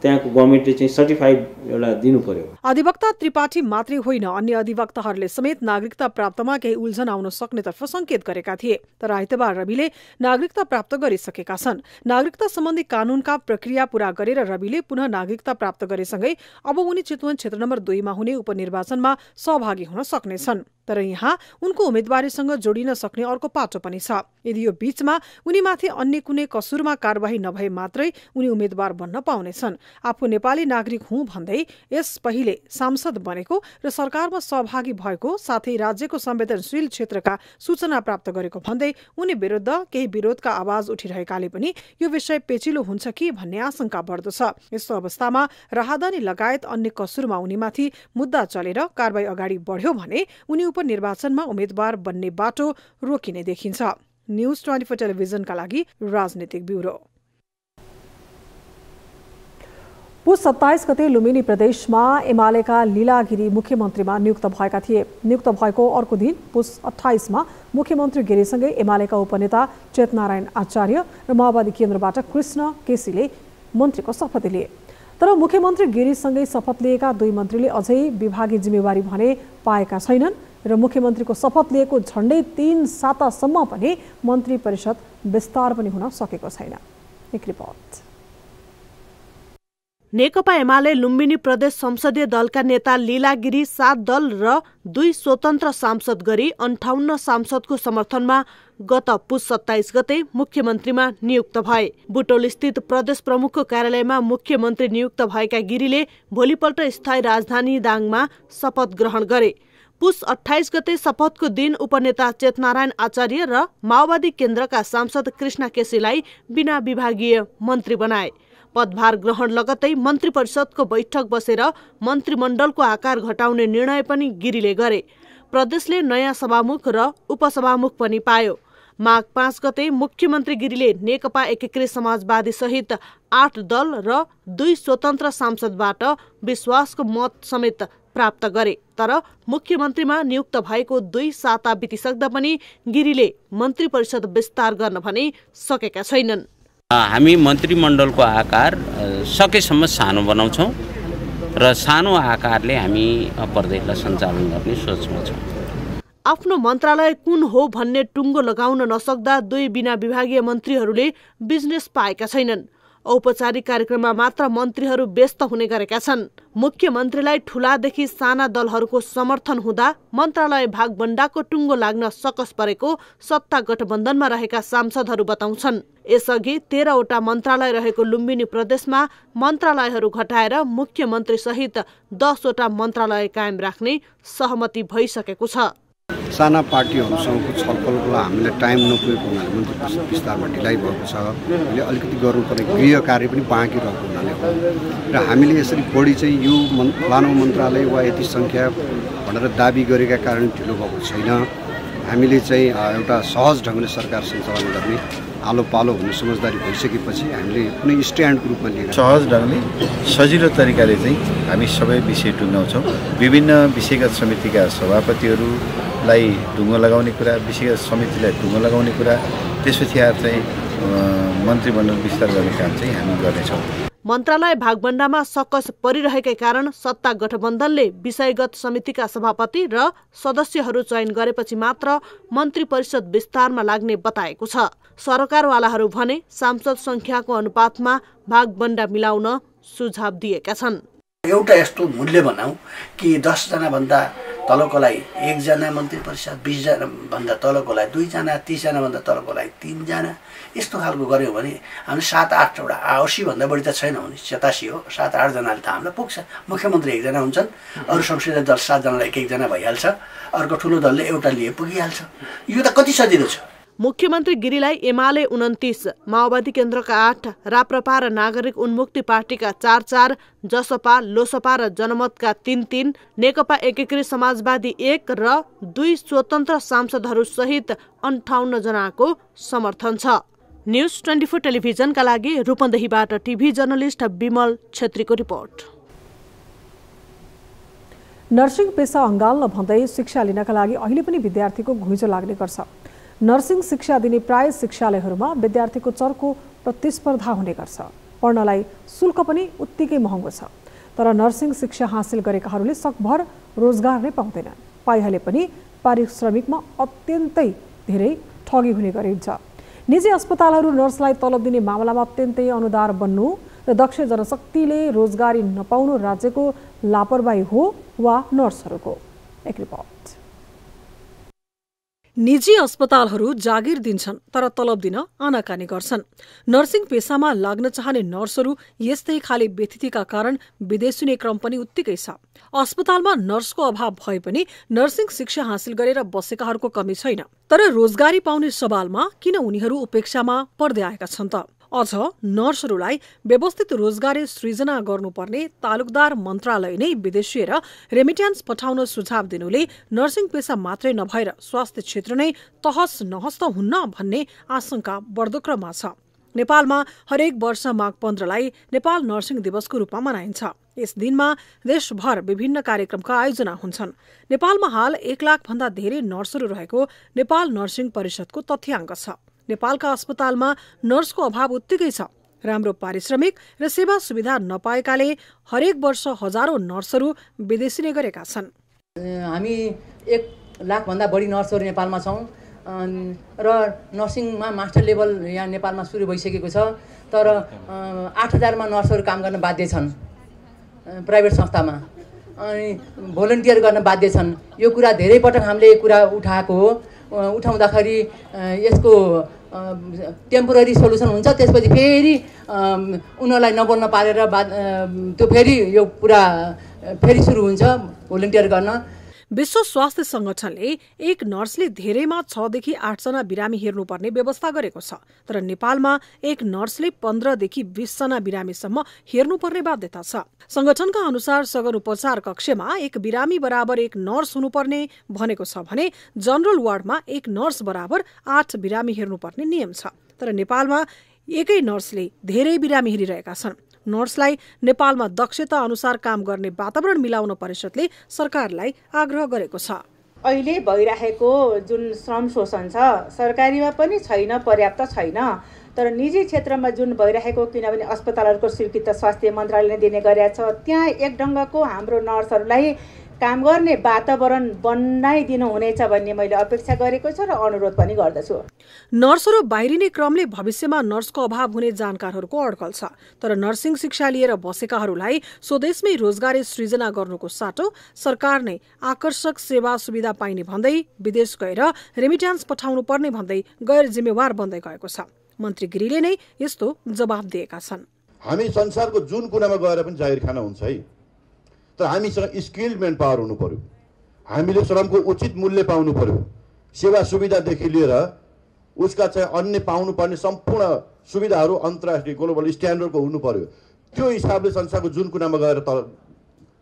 त्यहाँको गभर्मेन्टले चाहिँ सर्टिफाइड एउटा दिनु पर्यो अधिवक्ता त्रिपाठी मात्रै होइन अन्य अधिवक्ताहरूले समेत नागरिकता प्राप्तमा केही उल्झन आउन सक्नेतर्फ संकेत गरेका थिए तर आइतबार रविले नागरिकता प्राप्त गरिसकेका छन् नागरिकता सम्बन्धी कानूनका प्रक्रिया पूरा गरेर रविले पुनः नागरिकता प्राप्त गरेसँगै अब उनी चितवन क्षेत्र नम्बर दुईमा हुने उपनिर्वाचनमा सहभागी हुन सक्नेछन् तर यहाँ उनको उम्मेद्वारीसँग जोडिन सक्ने अर्को पाटो पनि छ यदि यो बीचमा उनीमाथि अन्य कुनै कसुरमा कार्यवाही नभए मात्रै उनी उम्मेद्वार बन्न पाउनेछन् आफू नेपाली नागरिक हुँ भन्दै यस पहिले सांसद बनेको र सरकारमा सहभागी भएको साथै राज्यको संवेदनशील क्षेत्रका सूचना प्राप्त गरेको भन्दै उनी विरुद्ध केही विरोधका आवाज उठिरहेकाले पनि यो विषय पेचिलो हुन्छ कि भन्ने आशंका बढ्दो छ यस्तो अवस्थामा राहदानी लगायत अन्य कसुरमा उनीमाथि मुद्दा चलेर कारवाही अगाडि बढ्यो भने उनी उपनिर्वाचनमा उम्मेद्वार बन्ने बाटो रोकिने देखिन्छ न्युज ट्वेन्टी फोर टेलिभिजनका लागि राजनीतिक ब्युरो पुस सत्ताइस गते लुम्बिनी प्रदेशमा एमालेका लीलागिरी मुख्यमन्त्रीमा नियुक्त भएका थिए नियुक्त भएको अर्को दिन पुस अठाइसमा मुख्यमन्त्री गिरीसँगै एमालेका उपनेता चेतनारायण आचार्य र माओवादी केन्द्रबाट कृष्ण केसीले मन्त्रीको शपथ लिए तर मुख्यमन्त्री गिरीसँगै शपथ लिएका दुई मन्त्रीले अझै विभागीय जिम्मेवारी भने पाएका छैनन् र मुख्यमन्त्रीको शपथ लिएको झन्डै तीन सातासम्म पनि मन्त्री परिषद विस्तार पनि हुन सकेको छैन एक रिपोर्ट नेकपा एमाले लुम्बिनी प्रदेश संसदीय दलका नेता लीला गिरी सात दल र दुई स्वतन्त्र सांसद गरी अन्ठाउन्न सांसदको समर्थनमा गत पुस सत्ताइस गते मुख्यमन्त्रीमा नियुक्त भए बुटोलस्थित प्रदेश प्रमुखको कार्यालयमा मुख्यमन्त्री नियुक्त भएका गिरीले भोलिपल्ट स्थायी राजधानी दाङमा शपथ ग्रहण गरे पुस अठाइस गते शपथको दिन उपनेता चेतनारायण आचार्य र माओवादी केन्द्रका सांसद कृष्ण केसीलाई बिना विभागीय मन्त्री बनाए पदभार ग्रहण लगत्तै मन्त्री परिषदको बैठक बसेर मन्त्रीमण्डलको आकार घटाउने निर्णय पनि गिरीले गरे प्रदेशले नयाँ सभामुख र उपसभामुख पनि पायो माघ पाँच गते मुख्यमन्त्री गिरीले नेकपा एकीकृत समाजवादी सहित आठ दल र दुई स्वतन्त्र सांसदबाट विश्वासको मत समेत प्राप्त गरे तर मुख्यमन्त्रीमा नियुक्त भएको दुई साता बितिसक्दा पनि गिरीले मन्त्री परिषद विस्तार गर्न भने सकेका छैनन् हामी मन्त्रीमण्डलको आकार सकेसम्म सानो बनाउँछौँ र सानो आकारले हामी प्रदेशलाई सञ्चालन गर्ने सोचमा छौँ आफ्नो मन्त्रालय कुन हो भन्ने टुङ्गो लगाउन नसक्दा दुई बिना विभागीय मन्त्रीहरूले बिजनेस पाएका छैनन् औपचारिक कार्यक्रममा मात्र मन्त्रीहरू व्यस्त हुने गरेका छन् मुख्यमन्त्रीलाई ठुलादेखि साना दलहरूको समर्थन हुँदा मन्त्रालय भागभण्डाको टुङ्गो लाग्न सकस परेको सत्ता गठबन्धनमा रहेका सांसदहरू बताउँछन् यसअघि तेह्रवटा मन्त्रालय रहेको लुम्बिनी प्रदेशमा मन्त्रालयहरू घटाएर मुख्यमन्त्री मुख्यमन्त्रीसहित दसवटा मन्त्रालय कायम राख्ने सहमति भइसकेको छ साना पार्टीहरूसँगको लागि हामीले टाइम नपुगेको हुनाले मन्त्री विस्तारमा ढिलाइ भएको छ हामीले अलिकति गर्नुपर्ने गृह कार्य पनि बाँकी रहेको हुनाले हो र हामीले यसरी बढी चाहिँ यो मन् मानव मन्त्रालय वा यति सङ्ख्या भनेर दाबी गरेका कारण ढिलो भएको छैन हामीले चाहिँ एउटा सहज ढङ्गले सरकार सञ्चालन गर्ने आलो पालो भन्ने समझदारी भइसकेपछि हामीले कुनै स्ट्यान्डको रूपमा लिएर सहज ढङ्गले सजिलो तरिकाले चाहिँ हामी सबै विषय टुङ्गाउँछौँ विभिन्न विषयगत समितिका सभापतिहरूलाई ढुङ्गो लगाउने कुरा विषयगत समितिलाई ढुङ्गो लगाउने कुरा त्यसपछि आएर चाहिँ मन्त्रीमण्डल विस्तार गर्ने काम चाहिँ हामी गर्नेछौँ मन्त्रालय भागभण्डामा सकस परिरहेकै कारण सत्ता गठबन्धनले विषयगत समितिका सभापति र सदस्यहरू चयन गरेपछि मात्र मन्त्री परिषद विस्तारमा लाग्ने बताएको छ सरकारवालाहरू भने सांसद संख्याको अनुपातमा भागबण्डा मिलाउन सुझाव दिएका छन् एउटा यस्तो मूल्य भनौँ कि दसजनाभन्दा तलकोलाई एकजना मन्त्री परिषद बिसजनाभन्दा तलकोलाई दुईजना तिसजनाभन्दा तलकोलाई तिनजना यस्तो खालको गऱ्यो भने हामी सात आठवटा भन्दा बढी त छैन भने सतासी हो सात आठजनाले त हामीलाई पुग्छ मुख्यमन्त्री एकजना हुन्छन् अरू संसदीय दल सातजनालाई एक एकजना भइहाल्छ अर्को ठुलो दलले एउटा लिए पुगिहाल्छ यो त कति सजिलो छ मुख्यमन्त्री गिरीलाई एमाले उन्तिस माओवादी केन्द्रका आठ राप्रपा र नागरिक उन्मुक्ति पार्टीका चार चार जसपा लोसपा र जनमतका तीन तीन नेकपा एकीकृत समाजवादी एक र दुई स्वतन्त्र सहित अन्ठाउन्न जनाको समर्थन छ न्युज ट्वेन्टी फोर टेलिभिजनका लागि रूपन्देहीबाट टिभी जर्नलिस्ट विमल छेत्रीको रिपोर्ट नर्सिङ पेसा अङ्गाल्न भन्दै शिक्षा लिनका लागि अहिले पनि विद्यार्थीको घुइँचो लाग्ने गर्छ नर्सिङ शिक्षा दिने प्राय शिक्षालयहरूमा विद्यार्थीको चर्को प्रतिस्पर्धा हुने गर्छ पढ्नलाई शुल्क पनि उत्तिकै महँगो छ तर नर्सिङ शिक्षा हासिल गरेकाहरूले सकभर रोजगार नै पाउँदैनन् पाइहाले पनि पारिश्रमिकमा अत्यन्तै धेरै ठगी हुने गरिन्छ निजी अस्पतालहरू नर्सलाई तलब दिने मामलामा अत्यन्तै अनुदार बन्नु र दक्ष जनशक्तिले रोजगारी नपाउनु राज्यको लापरवाही हो वा नर्सहरूको एक रिपोर्ट निजी अस्पतालहरू जागिर दिन्छन् तर तलब दिन आनाकानी गर्छन् नर्सिङ पेसामा लाग्न चाहने नर्सहरू यस्तै खाली व्यथितिका कारण नै क्रम पनि उत्तिकै छ अस्पतालमा नर्सको अभाव भए पनि नर्सिङ शिक्षा हासिल गरेर बसेकाहरूको कमी छैन तर रोजगारी पाउने सवालमा किन उनीहरू उपेक्षामा पर्दै आएका छन् त अझ नर्सहरूलाई व्यवस्थित रोजगारी सृजना गर्नुपर्ने तालुकदार मन्त्रालय नै विदेशी र रेमिट्यान्स पठाउन सुझाव दिनुले नर्सिङ पेसा मात्रै नभएर स्वास्थ्य क्षेत्र नै तहस नहस्त हुन्न भन्ने आशंका बढ्दो क्रममा छ नेपालमा हरेक वर्ष माघ पन्ध्रलाई नेपाल नर्सिङ दिवसको रूपमा मनाइन्छ यस दिनमा देशभर विभिन्न कार्यक्रमका आयोजना हुन्छन् नेपालमा हाल एक लाख भन्दा धेरै नर्सहरू रहेको नेपाल नर्सिङ परिषदको तथ्याङ्क छ नेपालका अस्पतालमा नर्सको अभाव उत्तिकै छ राम्रो पारिश्रमिक र सेवा सुविधा नपाएकाले हरेक वर्ष हजारौँ नर्सहरू विदेशिने गरेका छन् हामी एक लाखभन्दा बढी नर्सहरू नेपालमा छौँ र नर्सिङमा मास्टर लेभल यहाँ नेपालमा सुरु भइसकेको छ तर आठ हजारमा नर्सहरू काम गर्न बाध्य छन् प्राइभेट संस्थामा अनि भोलिन्टियर गर्न बाध्य छन् यो कुरा धेरै पटक हामीले कुरा उठाएको हो उठाउँदाखेरि यसको टेम्पोररी सोल्युसन हुन्छ त्यसपछि फेरि उनीहरूलाई नबोल्न पारेर बाद त्यो फेरि यो पुरा फेरि सुरु हुन्छ भोलिन्टियर गर्न विश्व स्वास्थ्य संगठनले एक नर्सले धेरैमा छदेखि आठजना बिरामी हेर्नुपर्ने व्यवस्था गरेको छ तर नेपालमा एक नर्सले पन्ध्रदेखि बिसजना बिरामीसम्म हेर्नुपर्ने बाध्यता छ संगठनका अनुसार सगर उपचार कक्षमा एक बिरामी बराबर एक नर्स हुनुपर्ने भनेको छ भने जनरल वार्डमा एक नर्स बराबर आठ बिरामी हेर्नुपर्ने नियम छ तर नेपालमा एकै नर्सले धेरै बिरामी हेरिरहेका छन् नर्सलाई नेपालमा दक्षता अनुसार काम गर्ने वातावरण मिलाउन परिषदले सरकारलाई आग्रह गरेको छ अहिले भइरहेको जुन श्रम शोषण छ सरकारीमा पनि छैन पर्याप्त छैन तर निजी क्षेत्रमा जुन भइरहेको किनभने अस्पतालहरूको स्वीकृत स्वास्थ्य मन्त्रालयले दिने गरेका छ त्यहाँ एक ढङ्गको हाम्रो नर्सहरूलाई काम गर्ने वातावरण बनाइदिनु हुनेछ भन्ने मैले अपेक्षा गरेको छु र अनुरोध पनि गर्दछु नर्सहरू बाहिरिने क्रमले भविष्यमा नर्सको अभाव हुने जानकारहरूको अड्कल छ तर नर्सिङ शिक्षा लिएर बसेकाहरूलाई स्वदेशमै रोजगारी सृजना गर्नुको साटो सरकार नै आकर्षक सेवा सुविधा पाइने भन्दै विदेश गएर रेमिट्यान्स पठाउनु पर्ने भन्दै गैर जिम्मेवार बन्दै गएको छ मन्त्री गिरीले नै यस्तो जवाब दिएका छन् हामी संसारको जुन कुनामा गएर पनि जाहिर खाना हुन्छ है तर हामीसँग स्किल्ड म्यान पावर हुनु पऱ्यो हामीले श्रमको उचित मूल्य पाउनु पऱ्यो सेवा सुविधादेखि लिएर उसका चाहिँ अन्य पाउनुपर्ने सम्पूर्ण सुविधाहरू अन्तर्राष्ट्रिय ग्लोबल स्ट्यान्डर्डको हुनु पऱ्यो त्यो हिसाबले संसारको जुन कुनामा गएर तल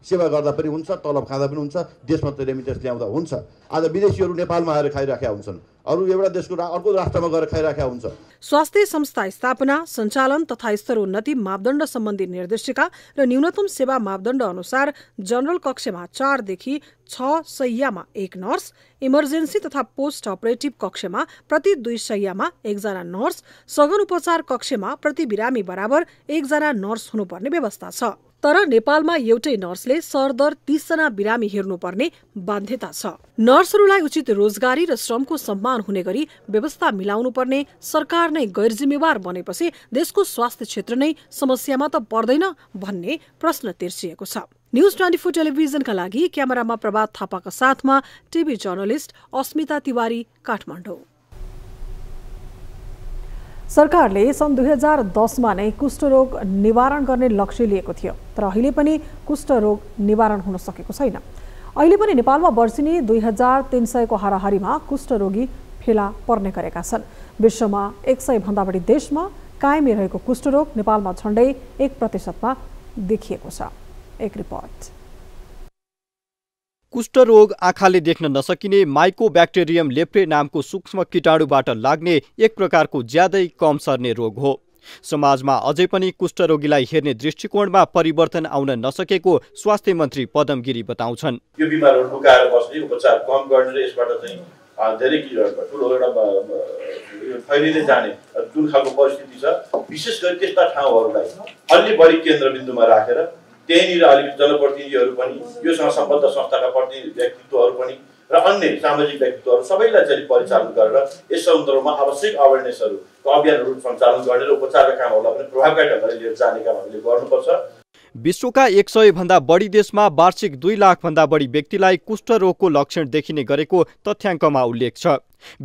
सेवा गर्दा पनि हुन्छ तलब खाँदा पनि हुन्छ देशमा त रेमिटेन्स ल्याउँदा हुन्छ आज विदेशीहरू नेपालमा आएर खाइराखेका हुन्छन् अरू एउटा देशको अर्को राष्ट्रमा गएर खाइराखेका हुन्छ स्वास्थ्य संस्था स्थापना सञ्चालन तथा उन्नति मापदण्ड सम्बन्धी निर्देशिका र न्यूनतम सेवा मापदण्ड अनुसार जनरल कक्षमा चारदेखि छ सयमा एक नर्स इमर्जेन्सी तथा पोस्ट अपरेटिभ कक्षमा प्रति दुई सयमा एकजना नर्स सघन उपचार कक्षमा प्रति बिरामी बराबर एकजना नर्स हुनुपर्ने व्यवस्था छ तर नेपालमा एउटै नर्सले सरदर तीसजना बिरामी हेर्नुपर्ने बाध्यता छ नर्सहरूलाई उचित रोजगारी र श्रमको सम्मान हुने गरी व्यवस्था मिलाउनुपर्ने सरकार नै गैर जिम्मेवार बनेपछि देशको स्वास्थ्य क्षेत्र नै समस्यामा त पर्दैन भन्ने प्रश्न तिर्सिएको छ न्यूज ट्वेन्टी फोर टेलिभिजनका लागि क्यामेरामा प्रभात थापाका साथमा टिभी जर्नलिस्ट अस्मिता तिवारी काठमाडौँ सरकारले सन् दुई हजार दसमा नै कुष्ठरोग निवारण गर्ने लक्ष्य लिएको थियो तर अहिले पनि कुष्ठरोग निवारण हुन सकेको छैन अहिले पनि नेपालमा वर्षिनी दुई हजार तिन सयको हाराहारीमा कुष्ठरोगी फेला पर्ने गरेका छन् विश्वमा एक भन्दा बढी देशमा कायमी रहेको कुष्ठरोग नेपालमा झन्डै एक प्रतिशतमा देखिएको छ एक रिपोर्ट कुष्ठरोग आँखाले देख्न नसकिने माइकोब्याक्टेरियम लेप्रे नामको सूक्ष्म किटाणुबाट लाग्ने एक प्रकारको ज्यादै कम सर्ने रोग हो समाजमा अझै पनि कुष्ठरोगीलाई हेर्ने दृष्टिकोणमा परिवर्तन आउन नसकेको स्वास्थ्य मन्त्री पदम गिरी बताउँछन् यो बिमारहरू लुकाएर बस्ने उपचार कम गर्ने र यसबाट चाहिँ धेरै ठुलो एउटा फैलिँदै जाने जुन खालको परिस्थिति छ विशेष गरी त्यस्ता ठाउँहरूलाई अलि बढी केन्द्रबिन्दुमा राखेर त्यहीँनिर अलिक जनप्रतिनिधिहरू पनि योसँग सम्बद्ध संस्थाका प्रतिनिधि व्यक्तित्वहरू पनि र अन्य सामाजिक व्यक्तित्वहरू सबैलाई चाहिँ परिचालन गरेर यस सन्दर्भमा आवश्यक अवेरनेसहरू अभियानहरू सञ्चालन गर्ने र उपचारका कामहरूलाई पनि प्रभावकारी ढङ्गले लिएर जाने काम हामीले गर्नुपर्छ विश्वका एक सयभन्दा बढी देशमा वार्षिक दुई लाखभन्दा बढी व्यक्तिलाई कुष्ठरोगको लक्षण देखिने गरेको तथ्याङ्कमा उल्लेख छ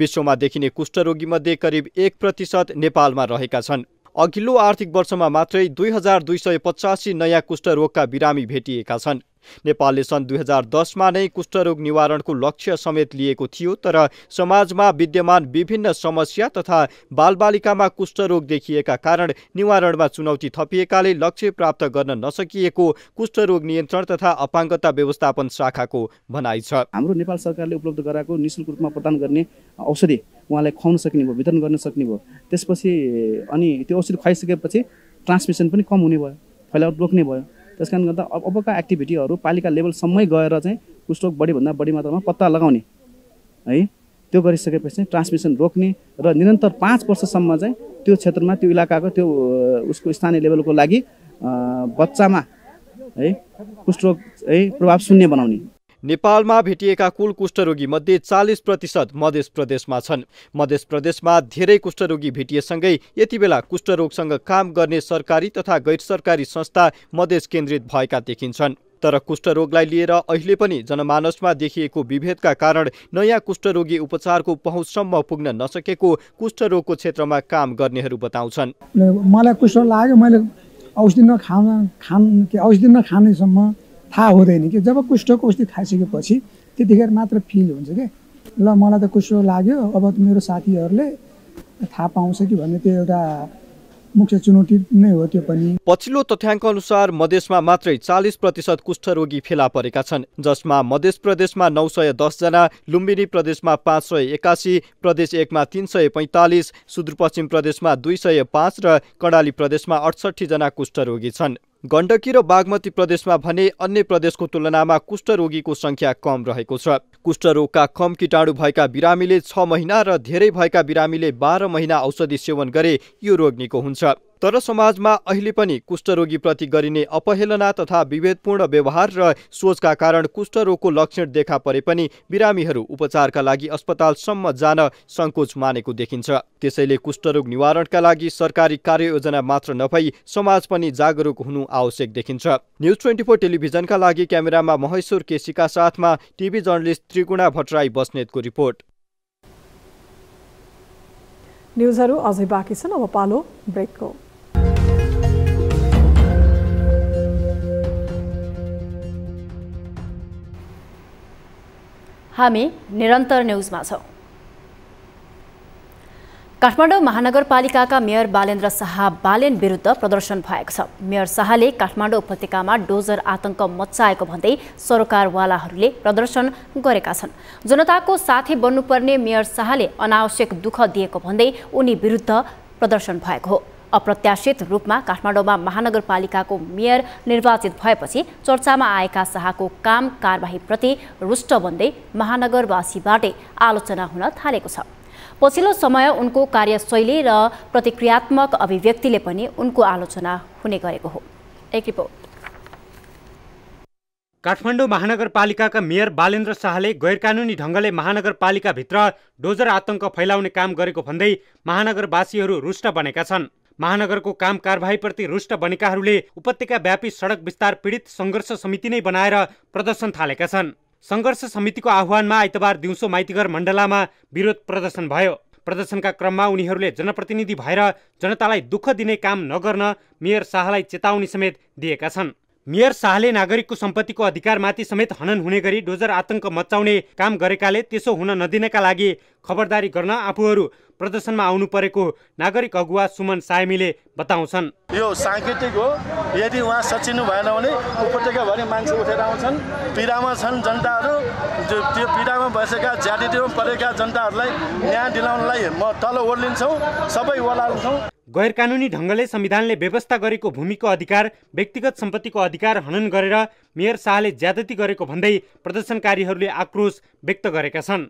विश्वमा देखिने कुष्ठरोगीमध्ये करिब एक प्रतिशत नेपालमा रहेका छन् अघिल्लो आर्थिक वर्षमा मात्रै दुई हजार दुई सय पचासी नयाँ कुष्ठरोगका बिरामी भेटिएका छन् नेपालले सन् दुई हजार दसमा नै कुष्ठरोग निवारणको लक्ष्य समेत लिएको थियो तर समाजमा विद्यमान विभिन्न समस्या तथा बालबालिकामा कुष्ठरोग देखिएका कारण निवारणमा चुनौती थपिएकाले लक्ष्य प्राप्त गर्न नसकिएको कुष्ठरोग नियन्त्रण तथा अपाङ्गता व्यवस्थापन शाखाको भनाइ छ हाम्रो नेपाल सरकारले उपलब्ध गराएको निशुल्क रूपमा प्रदान गर्ने औषधि उहाँलाई खुवाउन सक्ने भयो वितरण गर्न सक्ने भयो त्यसपछि अनि त्यो औषधि खुवाइसकेपछि ट्रान्समिसन पनि कम हुने भयो फैलावट रोक्ने भयो त्यस कारणले गर्दा अबका एक्टिभिटीहरू पालिका लेभलसम्मै गएर चाहिँ कुष्ठरोग बढीभन्दा बढी मात्रामा पत्ता लगाउने है त्यो गरिसकेपछि चाहिँ ट्रान्समिसन रोक्ने र निरन्तर पाँच वर्षसम्म चाहिँ त्यो क्षेत्रमा त्यो इलाकाको त्यो उसको स्थानीय लेभलको लागि बच्चामा है कुष्ठरोग है प्रभाव शून्य बनाउने नेपालमा भेटिएका कुल कुष्ठरोगी मध्ये चालिस प्रतिशत मध्य प्रदेशमा छन् मध्य प्रदेशमा धेरै कुष्ठरोगी भेटिएसँगै यति बेला कुष्ठरोगसँग काम गर्ने सरकारी तथा गैर सरकारी संस्था मधेस केन्द्रित भएका देखिन्छन् तर कुष्ठरोगलाई लिएर अहिले पनि जनमानसमा देखिएको विभेदका कारण नयाँ कुष्ठरोगी उपचारको पहुँचसम्म पुग्न नसकेको कुष्ठरोगको क्षेत्रमा काम गर्नेहरू बताउँछन् मलाई कुष्ठ लाग्यो मैले औषधि नखान खान औषधि नखानेसम्म थाहा हुँदैन कि जब कुष्ठको औषधि खाइसकेपछि त्यतिखेर मात्र फिल हुन्छ कि ल मलाई त कुष्ठ लाग्यो अब मेरो साथीहरूले थाहा पाउँछ कि भन्ने त्यो एउटा मुख्य चुनौती नै हो त्यो पनि पछिल्लो तथ्याङ्क अनुसार मधेसमा मात्रै चालिस प्रतिशत कुष्ठरोगी फेला परेका छन् जसमा मधेस प्रदेशमा नौ सय दसजना लुम्बिनी प्रदेशमा पाँच सय एकासी प्रदेश एकमा तिन सय पैँतालिस सुदूरपश्चिम प्रदेशमा दुई सय पाँच र कडाली प्रदेशमा अडसठीजना कुष्ठरोगी छन् गण्डकी र बागमती प्रदेशमा भने अन्य प्रदेशको तुलनामा कुष्ठरोगीको सङ्ख्या कम रहेको छ कुष्ठरोगका कम किटाणु भएका बिरामीले छ महिना र धेरै भएका बिरामीले बाह्र महिना औषधि सेवन गरे यो रोग निको हुन्छ तर समाजमा अहिले पनि कुष्ठरोगीप्रति गरिने अपहेलना तथा विभेदपूर्ण व्यवहार र सोचका कारण कुष्ठरोगको लक्षण देखा परे पनि बिरामीहरू उपचारका लागि अस्पतालसम्म जान सङ्कोच मानेको देखिन्छ त्यसैले कुष्ठरोग निवारणका लागि सरकारी कार्ययोजना मात्र नभई समाज पनि जागरूक हुनु आवश्यक देखिन्छ न्युज ट्वेन्टी फोर टेलिभिजनका लागि क्यामेरामा महेश्वर केसीका साथमा टिभी जर्नलिस्ट त्रिगुणा भट्टराई बस्नेतको रिपोर्ट न्युजहरू अझै बाँकी छन् अब पालो ब्रेकको हामी निरन्तर न्युजमा छौँ काठमाडौँ महानगरपालिकाका मेयर बालेन्द्र शाह बालेन विरुद्ध प्रदर्शन भएको छ मेयर शाहले काठमाडौँ उपत्यकामा डोजर आतंक मच्चाएको भन्दै सरकारवालाहरूले प्रदर्शन गरेका छन् जनताको साथै बन्नुपर्ने मेयर शाहले अनावश्यक दुःख दिएको भन्दै उनी विरुद्ध प्रदर्शन भएको हो अप्रत्याशित रूपमा काठमाडौँमा महानगरपालिकाको मेयर निर्वाचित भएपछि चर्चामा आएका शाहको काम कारवाहीप्रति रुष्ट बन्दै महानगरवासीबाटै आलोचना हुन थालेको छ पछिल्लो समय उनको कार्यशैली र प्रतिक्रियात्मक अभिव्यक्तिले पनि उनको आलोचना हुने गरेको हो एक रिपोर्ट काठमाडौँ महानगरपालिकाका मेयर बालेन्द्र शाहले गैर कानुनी ढङ्गले महानगरपालिकाभित्र डोजर आतंक फैलाउने काम गरेको भन्दै महानगरवासीहरू रुष्ट बनेका छन् महानगरको काम कारवाहीप्रति रुष्ट बनेकाहरूले उपत्यका व्यापी सडक विस्तार पीडित सङ्घर्ष समिति नै बनाएर प्रदर्शन थालेका छन् सङ्घर्ष समितिको आह्वानमा आइतबार दिउँसो माइतीघर मण्डलामा विरोध प्रदर्शन भयो प्रदर्शनका क्रममा उनीहरूले जनप्रतिनिधि भएर जनतालाई दुःख दिने काम नगर्न मेयर शाहलाई चेतावनी समेत दिएका छन् मेयर शाहले नागरिकको सम्पत्तिको अधिकारमाथि समेत हनन हुने गरी डोजर आतंक मचाउने काम गरेकाले त्यसो हुन नदिनका लागि खबरदारी गर्न आफूहरू प्रदर्शनमा आउनु परेको नागरिक अगुवा सुमन सायमीले बताउँछन् यो साङ्केतिक हो यदि उहाँ सचिनु भएन भने उपत्यकाभरि मान्छे उठेर आउँछन् पीडामा छन् जनताहरू त्यो पीडामा बसेका ज्यादिटीमा परेका जनताहरूलाई न्याय दिलाउनलाई म तल ओर्लिन्छौँ सबै ओलाउँछौँ गैर कानुनी ढङ्गले संविधानले व्यवस्था गरेको भूमिको अधिकार व्यक्तिगत सम्पत्तिको अधिकार हनन गरेर मेयर शाहले ज्यादती गरेको भन्दै प्रदर्शनकारीहरूले आक्रोश व्यक्त गरेका छन्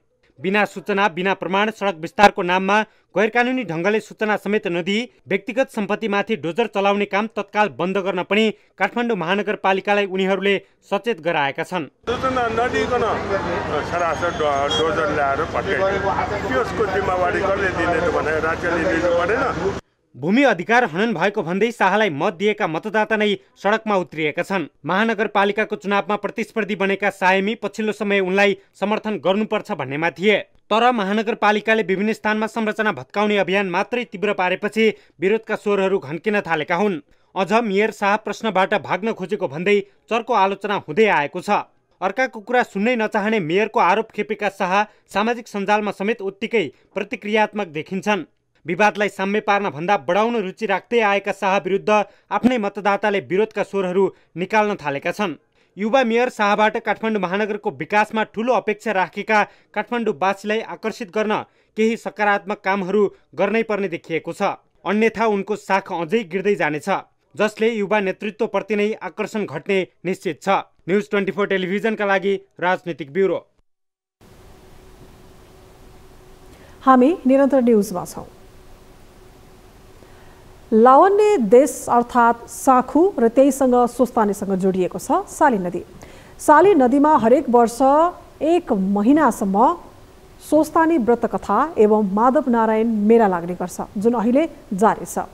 बिना सूचना बिना प्रमाण सडक विस्तारको नाममा गैर कानुनी ढङ्गले सूचना समेत नदिई व्यक्तिगत सम्पत्तिमाथि डोजर चलाउने काम तत्काल बन्द गर्न पनि काठमाडौँ महानगरपालिकालाई उनीहरूले सचेत गराएका छन् डोजर ल्याएर त्यसको जिम्मेवारी कसले दिने राज्यले दिनु परेन भूमि अधिकार हनन भएको भन्दै शाहलाई मत दिएका मतदाता नै सडकमा उत्रिएका छन् महानगरपालिकाको चुनावमा प्रतिस्पर्धी बनेका सायमी पछिल्लो समय उनलाई समर्थन गर्नुपर्छ भन्नेमा थिए तर महानगरपालिकाले विभिन्न स्थानमा संरचना भत्काउने अभियान मात्रै तीव्र पारेपछि विरोधका स्वरहरू घन्किन थालेका हुन् अझ मेयर शाह प्रश्नबाट भाग्न खोजेको भन्दै चर्को आलोचना हुँदै आएको छ अर्काको कुरा सुन्नै नचाहने मेयरको आरोप खेपेका शाह सामाजिक सञ्जालमा समेत उत्तिकै प्रतिक्रियात्मक देखिन्छन् विवादलाई साम्य पार्न भन्दा बढाउन रुचि राख्दै आएका शाह विरुद्ध आफ्नै मतदाताले विरोधका स्वरहरू निकाल्न थालेका छन् युवा मेयर शाहबाट काठमाडौँ महानगरको विकासमा ठूलो अपेक्षा राखेका काठमाडौँवासीलाई आकर्षित गर्न केही सकारात्मक कामहरू गर्नै पर्ने देखिएको छ अन्यथा उनको साख अझै गिर्दै जानेछ जसले युवा नेतृत्वप्रति नै आकर्षण घट्ने निश्चित छ न्युज ट्वेन्टी फोर टेलिभिजनका लागि राजनीतिक ब्युरो हामी निरन्तर न्युजमा छौँ लावण्य देश अर्थात् साखु र त्यहीसँग सुस्तानीसँग जोडिएको छ साली नदी साली नदीमा हरेक वर्ष एक महिनासम्म सोस्तानी व्रतकथा एवं माधव नारायण मेला लाग्ने गर्छ जुन अहिले जारी छ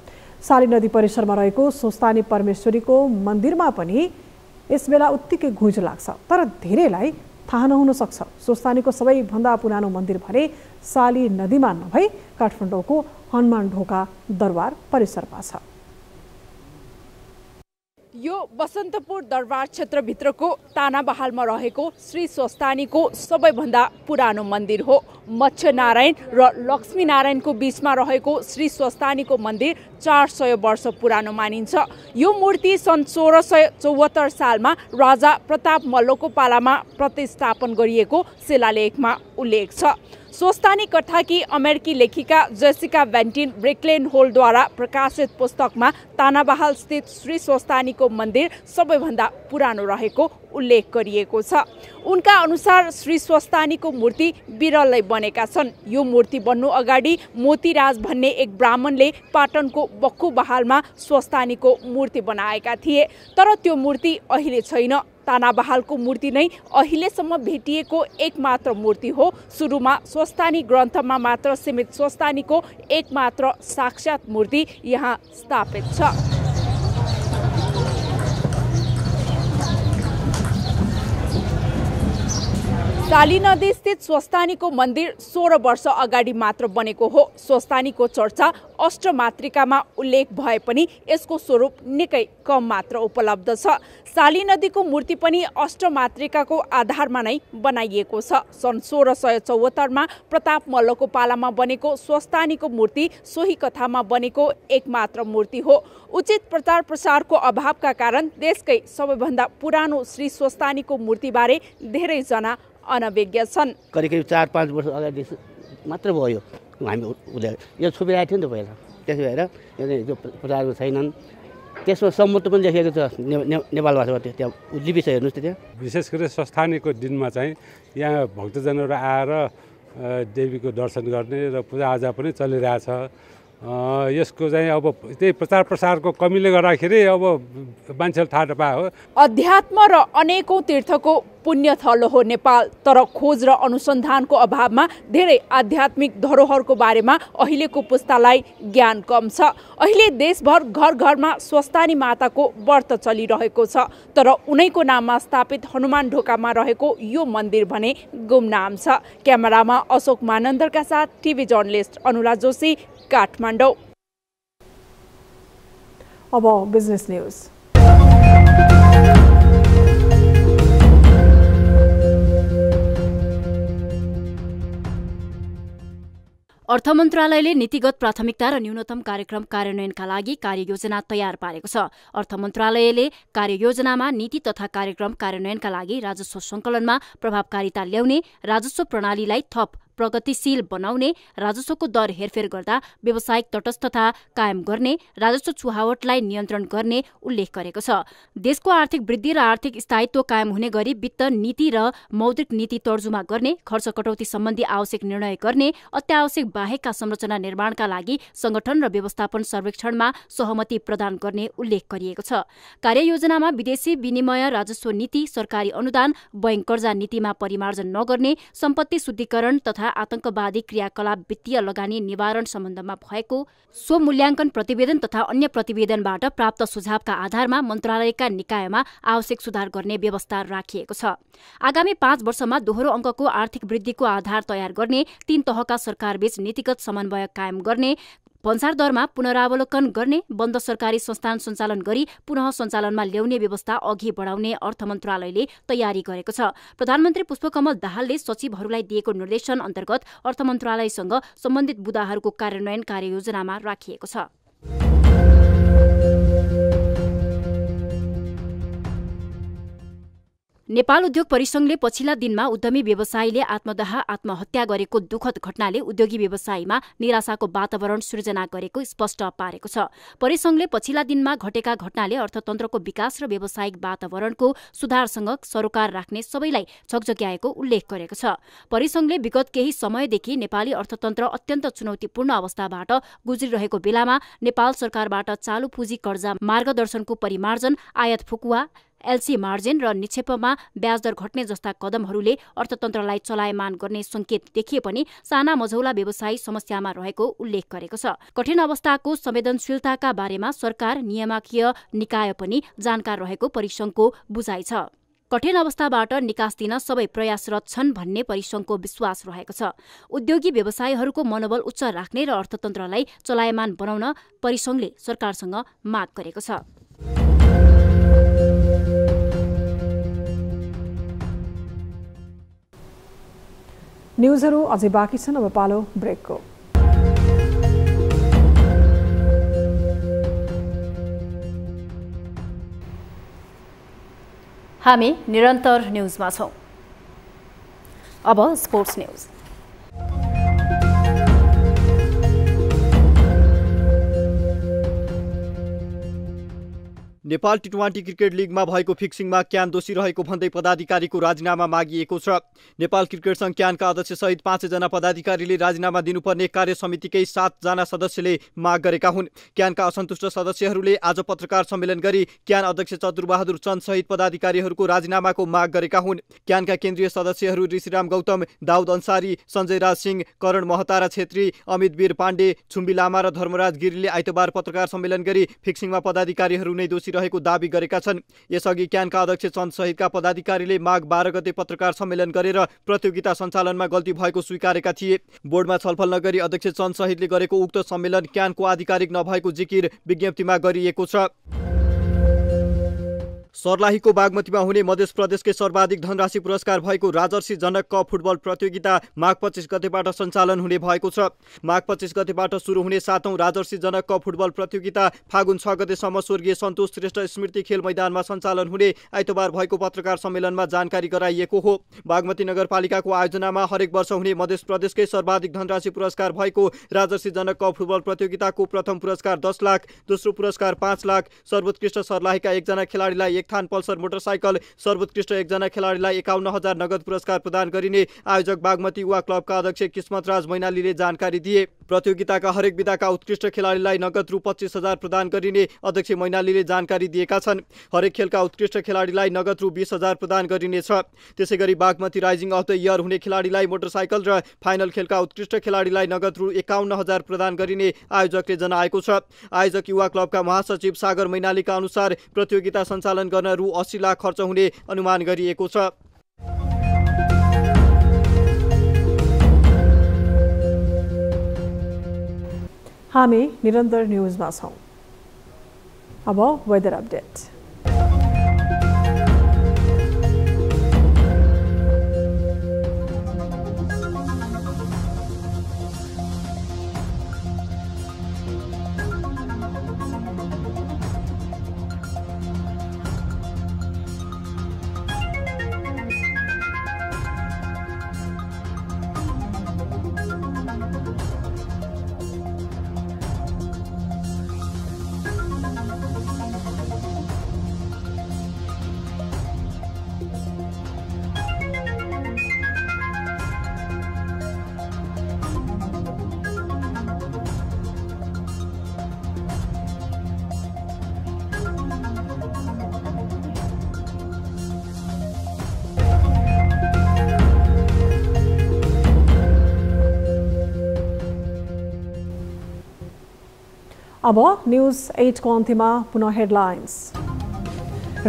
साली नदी परिसरमा रहेको सोस्तानी परमेश्वरीको मन्दिरमा पनि यस बेला उत्तिकै घुइँचो लाग्छ तर धेरैलाई थाहा नहुन सक्छ सोस्तानीको सबैभन्दा पुरानो मन्दिर भने साली नदीमा नभई काठमाडौँको हनुमान ढोका दरबार परिसरमा छ यो बसन्तपुर दरबार क्षेत्रभित्रको तानाबहालमा रहेको श्री स्वस्तानीको सबैभन्दा पुरानो मन्दिर हो मत्स्यनारायण र लक्ष्मीनारायणको बिचमा रहेको श्री स्वस्तानीको मन्दिर चार सय वर्ष पुरानो मानिन्छ यो मूर्ति सन् सोह्र सय चौहत्तर सालमा राजा प्रताप मल्लको पालामा प्रतिस्थापन गरिएको शिलालेखमा उल्लेख छ स्वस्थानी कथाकी अमेरिकी लेखिका जेसिका भेन्टिन ब्रिक्लेन होलद्वारा प्रकाशित पुस्तकमा तानाबहाल स्थित श्री स्वस्थानीको मन्दिर सबैभन्दा पुरानो रहेको उल्लेख गरिएको छ उनका अनुसार श्री स्वस्थानीको मूर्ति विरलै बनेका छन् यो मूर्ति बन्नु अगाडि मोतीराज भन्ने एक ब्राह्मणले पाटनको बक्खु बहालमा स्वस्थानीको मूर्ति बनाएका थिए तर त्यो मूर्ति अहिले छैन तानाबहालको मूर्ति नै अहिलेसम्म भेटिएको एकमात्र मूर्ति हो सुरुमा स्वस्तानी ग्रन्थमा मात्र सीमित स्वस्तानीको एकमात्र साक्षात मूर्ति यहाँ स्थापित छ काली स्थित स्वस्तानीको मन्दिर सोह्र वर्ष अगाडि मात्र बनेको हो स्वस्तानीको चर्चा अष्टमातृकामा उल्लेख भए पनि यसको स्वरूप निकै कम मात्र उपलब्ध छ साली नदीको मूर्ति पनि अष्टमातृकाको आधारमा नै बनाइएको छ सन् सोह्र सय चौहत्तरमा प्रताप मल्लको पालामा बनेको स्वस्तानीको मूर्ति सोही कथामा बनेको एकमात्र मूर्ति हो उचित प्रचार प्रसारको अभावका कारण देशकै सबैभन्दा पुरानो श्री स्वस्तानीको मूर्तिबारे धेरैजना अनभिज्ञ छन् करिब करिब चार पाँच वर्ष अगाडि मात्र भयो हामी उसले यो छुपिरहेको थियो नि त पहिला त्यसो भएर यो प्रचार छैनन् त्यसमा समूर्त पनि लेखिएको छ नेपाल भाषाबाट त्यो त्यहाँ लिपिस हेर्नुहोस् त्यहाँ विशेष गरी संस्थानीको दिनमा चाहिँ यहाँ भक्तजनहरू आएर देवीको दर्शन गर्ने र पूजाआजा पनि चलिरहेछ यसको चाहिँ अब त्यही प्रचार प्रसारको कमीले गर्दाखेरि अब मान्छेले थाहा नपाए हो अध्यात्म र अनेकौँ तीर्थको पुण्यथल हो नेपाल तर खोज र अनुसन्धानको अभावमा धेरै आध्यात्मिक धरोहरको बारेमा अहिलेको पुस्तालाई ज्ञान कम छ अहिले देशभर घर घरमा स्वस्तानी माताको व्रत चलिरहेको छ तर उनैको नाममा स्थापित हनुमान ढोकामा रहेको यो मन्दिर भने गुमनाम छ क्यामेरामा अशोक मानन्दरका साथ टिभी जर्नलिस्ट अनुला जोशी काठमाडौँ अब बिजनेस न्युज अर्थ मन्त्रालयले नीतिगत प्राथमिकता र न्यूनतम कार्यक्रम कार्यान्वयनका लागि कार्ययोजना तयार पारेको छ अर्थ मन्त्रालयले कार्ययोजनामा नीति तथा कार्यक्रम कार्यान्वयनका लागि राजस्व संकलनमा प्रभावकारिता ल्याउने राजस्व प्रणालीलाई थप प्रगतिशील बनाउने राजस्वको दर हेरफेर गर्दा व्यावसायिक तटस्थता कायम गर्ने राजस्व छुहावटलाई नियन्त्रण गर्ने उल्लेख गरेको छ देशको आर्थिक वृद्धि र आर्थिक स्थायित्व कायम हुने गरी वित्त नीति र मौद्रिक नीति तर्जुमा गर्ने खर्च कटौती सम्बन्धी आवश्यक निर्णय गर्ने अत्यावश्यक बाहेकका संरचना निर्माणका लागि संगठन र व्यवस्थापन सर्वेक्षणमा सहमति प्रदान गर्ने उल्लेख गरिएको छ कार्ययोजनामा विदेशी विनिमय राजस्व नीति सरकारी अनुदान बैंक कर्जा नीतिमा परिमार्जन नगर्ने सम्पत्ति शुद्धिकरण तथा तथा आतंकवादी क्रियाकलाप वित्तीय लगानी निवारण सम्बन्धमा भएको स्वमूल्याङ्कन प्रतिवेदन तथा अन्य प्रतिवेदनबाट प्राप्त सुझावका आधारमा मन्त्रालयका निकायमा आवश्यक सुधार गर्ने व्यवस्था राखिएको छ आगामी पाँच वर्षमा दोहोरो अङ्कको आर्थिक वृद्धिको आधार तयार गर्ने तीन तहका सरकारबीच नीतिगत समन्वय कायम गर्ने भन्सार दरमा पुनरावलोकन गर्ने बन्द सरकारी संस्थान सञ्चालन गरी पुनः सञ्चालनमा ल्याउने व्यवस्था अघि बढाउने अर्थ मन्त्रालयले तयारी गरेको छ प्रधानमन्त्री पुष्पकमल दाहालले सचिवहरूलाई दिएको निर्देशन अन्तर्गत अर्थ मन्त्रालयसँग सम्बन्धित बुदाहरूको कार्यान्वयन कार्ययोजनामा राखिएको छ नेपाल उद्योग परिसंघले पछिल्ला दिनमा उद्यमी व्यवसायीले आत्मदाह आत्महत्या गरेको दुखद घटनाले उद्योगी व्यवसायमा निराशाको वातावरण सृजना गरेको स्पष्ट पारेको छ परिसंघले पछिल्ला दिनमा घटेका घटनाले अर्थतन्त्रको विकास र व्यावसायिक वातावरणको सुधारसँग सरोकार राख्ने सबैलाई झकझक्याएको उल्लेख गरेको छ परिसंघले विगत केही समयदेखि नेपाली अर्थतन्त्र अत्यन्त चुनौतीपूर्ण अवस्थाबाट गुज्रिरहेको बेलामा नेपाल सरकारबाट चालु पुँजी कर्जा मार्गदर्शनको परिमार्जन आयात फुकुवा एलसी मार्जिन र निक्षेपमा ब्याजदर घट्ने जस्ता कदमहरूले अर्थतन्त्रलाई चलायमान गर्ने संकेत देखिए पनि साना मझौला व्यवसायी समस्यामा रहेको उल्लेख गरेको छ कठिन अवस्थाको संवेदनशीलताका बारेमा सरकार नियामकीय निकाय पनि जानकार रहेको परिसंघको बुझाइ छ कठिन अवस्थाबाट निकास दिन सबै प्रयासरत छन् भन्ने परिसंघको विश्वास रहेको छ उद्योगी व्यवसायहरूको मनोबल उच्च राख्ने र अर्थतन्त्रलाई चलायमान बनाउन परिसंघले सरकारसँग माग गरेको छ न्युजहरू अझै बाँकी छन् अब पालो ब्रेकको हामी निरन्तर न्युजमा छौँ अब sports news Nepal T twenty cricket लिगमा भएको फिक्सिङमा क्यान दोषी रहेको भन्दै पदाधिकारीको राजीनामा मागिएको छ नेपाल क्रिकेट सङ्घ क्यानका अध्यक्ष अध्यक्षसहित पाँचजना पदाधिकारीले राजीनामा दिनुपर्ने कार्य समितिकै सातजना सदस्यले माग गरेका हुन् क्यानका असन्तुष्ट सदस्यहरूले आज पत्रकार सम्मेलन गरी क्यान अध्यक्ष चतुरबहादुर चन्द सहित पदाधिकारीहरूको राजीनामाको माग गरेका हुन् क्यानका केन्द्रीय सदस्यहरू ऋषिराम गौतम दाउद अन्सारी सञ्जय राज सिंह करण महतारा छेत्री अमित वीर पाण्डे छुम्बी लामा र धर्मराज गिरीले आइतबार पत्रकार सम्मेलन गरी फिक्सिङमा पदाधिकारीहरू नै दोषी रहेको दावी गरेका छन् यसअघि क्यानका अध्यक्ष चन्द सहितका पदाधिकारीले माघ बाह्र गते पत्रकार सम्मेलन गरेर प्रतियोगिता सञ्चालनमा गल्ती भएको स्वीकारेका थिए बोर्डमा छलफल नगरी अध्यक्ष चन्द सहितले गरेको उक्त सम्मेलन क्यानको आधिकारिक नभएको जिकिर विज्ञप्तिमा गरिएको छ सर्लाहीको बागमतीमा हुने मध्य प्रदेशकै सर्वाधिक धनराशि पुरस्कार भएको राजर्षि जनक कप फुटबल प्रतियोगिता माघ पच्चिस गतेबाट सञ्चालन हुने भएको छ माघ पच्चिस गतेबाट सुरु हुने सातौँ राजर्षि जनक कप फुटबल प्रतियोगिता फागुन छ गतेसम्म स्वर्गीय सन्तोष श्रेष्ठ स्मृति खेल मैदानमा सञ्चालन हुने आइतबार भएको पत्रकार सम्मेलनमा जानकारी गराइएको हो बागमती नगरपालिकाको आयोजनामा हरेक वर्ष हुने मध्य प्रदेशकै सर्वाधिक धनराशि पुरस्कार भएको राजर्षि जनक कप फुटबल प्रतियोगिताको प्रथम पुरस्कार दस लाख दोस्रो पुरस्कार पाँच लाख सर्वोत्कृष्ट सर्लाहीका एकजना खेलाडीलाई थान पल्सर मोटरसाइकल सर्वोत्कृष्ट एकजना खेलाडीलाई एकाउन्न हजार नगद पुरस्कार प्रदान गरिने आयोजक बागमती वा क्लबका अध्यक्ष किस्मतराज मैनालीले जानकारी दिए प्रतियोगिताका हरेक विधाका उत्कृष्ट खेलाडीलाई नगद रु पच्चिस हजार प्रदान गरिने अध्यक्ष मैनालीले जानकारी दिएका छन् हरेक खेलका उत्कृष्ट खेलाडीलाई नगद रु बिस हजार प्रदान गरिनेछ त्यसै गरी Bagmati rising of the year हुने खेलाडीलाई मोटरसाइकल र फाइनल खेलका उत्कृष्ट खेलाडीलाई नगद रु एकाउन्न हजार प्रदान गरिने आयोजकले जनाएको छ आयोजक युवा क्लबका महासचिव सागर मैनालीका अनुसार प्रतियोगिता सञ्चालन गर्न रु अस्सी लाख खर्च हुने अनुमान गरिएको छ हामी निरन्तर न्युजमा छौँ अब वेदर अपडेट अब न्युज एटको अन्त्यमा पुनः हेडलाइन्स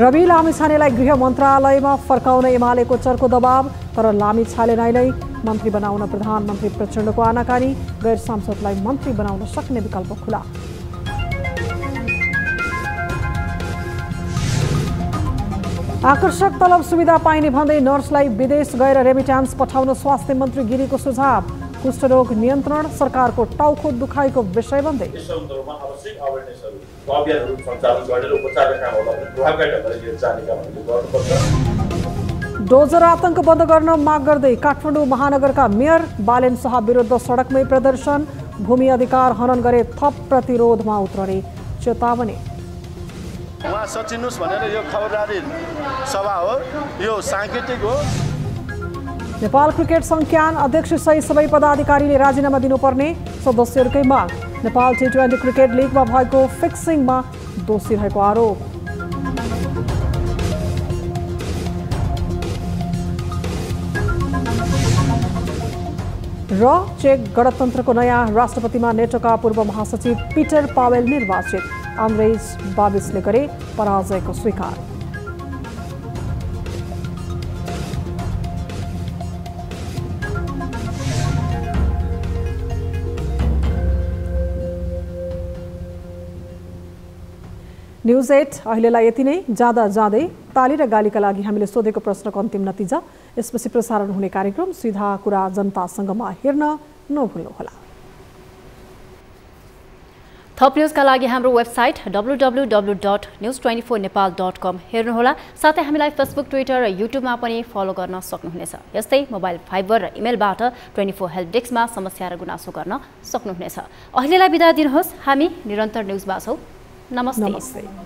रवि लामिछानेलाई गृह मन्त्रालयमा फर्काउन एमालेको चर्को दबाव तर लामिछानेलाई नै मन्त्री बनाउन प्रधानमन्त्री प्रचण्डको आनाकानी गैर सांसदलाई मन्त्री बनाउन सक्ने विकल्प खुला आकर्षक तलब सुविधा पाइने भन्दै नर्सलाई विदेश गएर रेमिट्यान्स पठाउन स्वास्थ्य मन्त्री गिरीको सुझाव कुष्ठरोग नियन्त्रण सरकारको टाउको दुखाइको विषय भन्दै डोजर आतंक बन्द गर्न माग गर्दै काठमाडौँ महानगरका मेयर बालेन शाह विरुद्ध सडकमै प्रदर्शन भूमि अधिकार हनन गरे थप प्रतिरोधमा उत्रने चेतावनी उहाँ सचिनुहोस् भनेर यो खबरदारी सभा हो यो साङ्केतिक हो नेपाल क्रिकेट सङ्ख्यान अध्यक्ष सहित सबै पदाधिकारीले राजीनामा दिनुपर्ने सदस्यहरूकै माग नेपाल टी ट्वेन्टी क्रिकेट लिगमा भएको फिक्सिङमा दोषी रहेको आरोप र चेक गणतन्त्रको नयाँ राष्ट्रपतिमा नेटोका पूर्व महासचिव पिटर पावेल निर्वाचित आन्द्रेज बाबिसले गरे पराजयको स्वीकार न्युज एट अहिलेलाई यति नै जाँदा जाँदै ताली र गालीका लागि हामीले सोधेको प्रश्नको अन्तिम नतिजा यसपछि प्रसारण हुने कार्यक्रम सिधा कुरा जनतासँगमा हेर्न नभुल्नुहोला थप न्युजका लागि हाम्रो वेबसाइट www.news24nepal.com हेर्नु होला dot news twenty four Nepal dot com हेर्नुहोला साथै हामीलाई फेसबुक ट्विटर र युट्युबमा पनि फलो गर्न सक्नुहुनेछ यस्तै मोबाइल फाइबर र इमेलबाट ट्वेन्टी फोर हेल्प डेस्कमा समस्या र गुनासो गर्न सक्नुहुनेछ अहिलेलाई बिदा दिनुहोस् हामी निरन्तर न्युजमा छौँ నమస్తే నమస్తే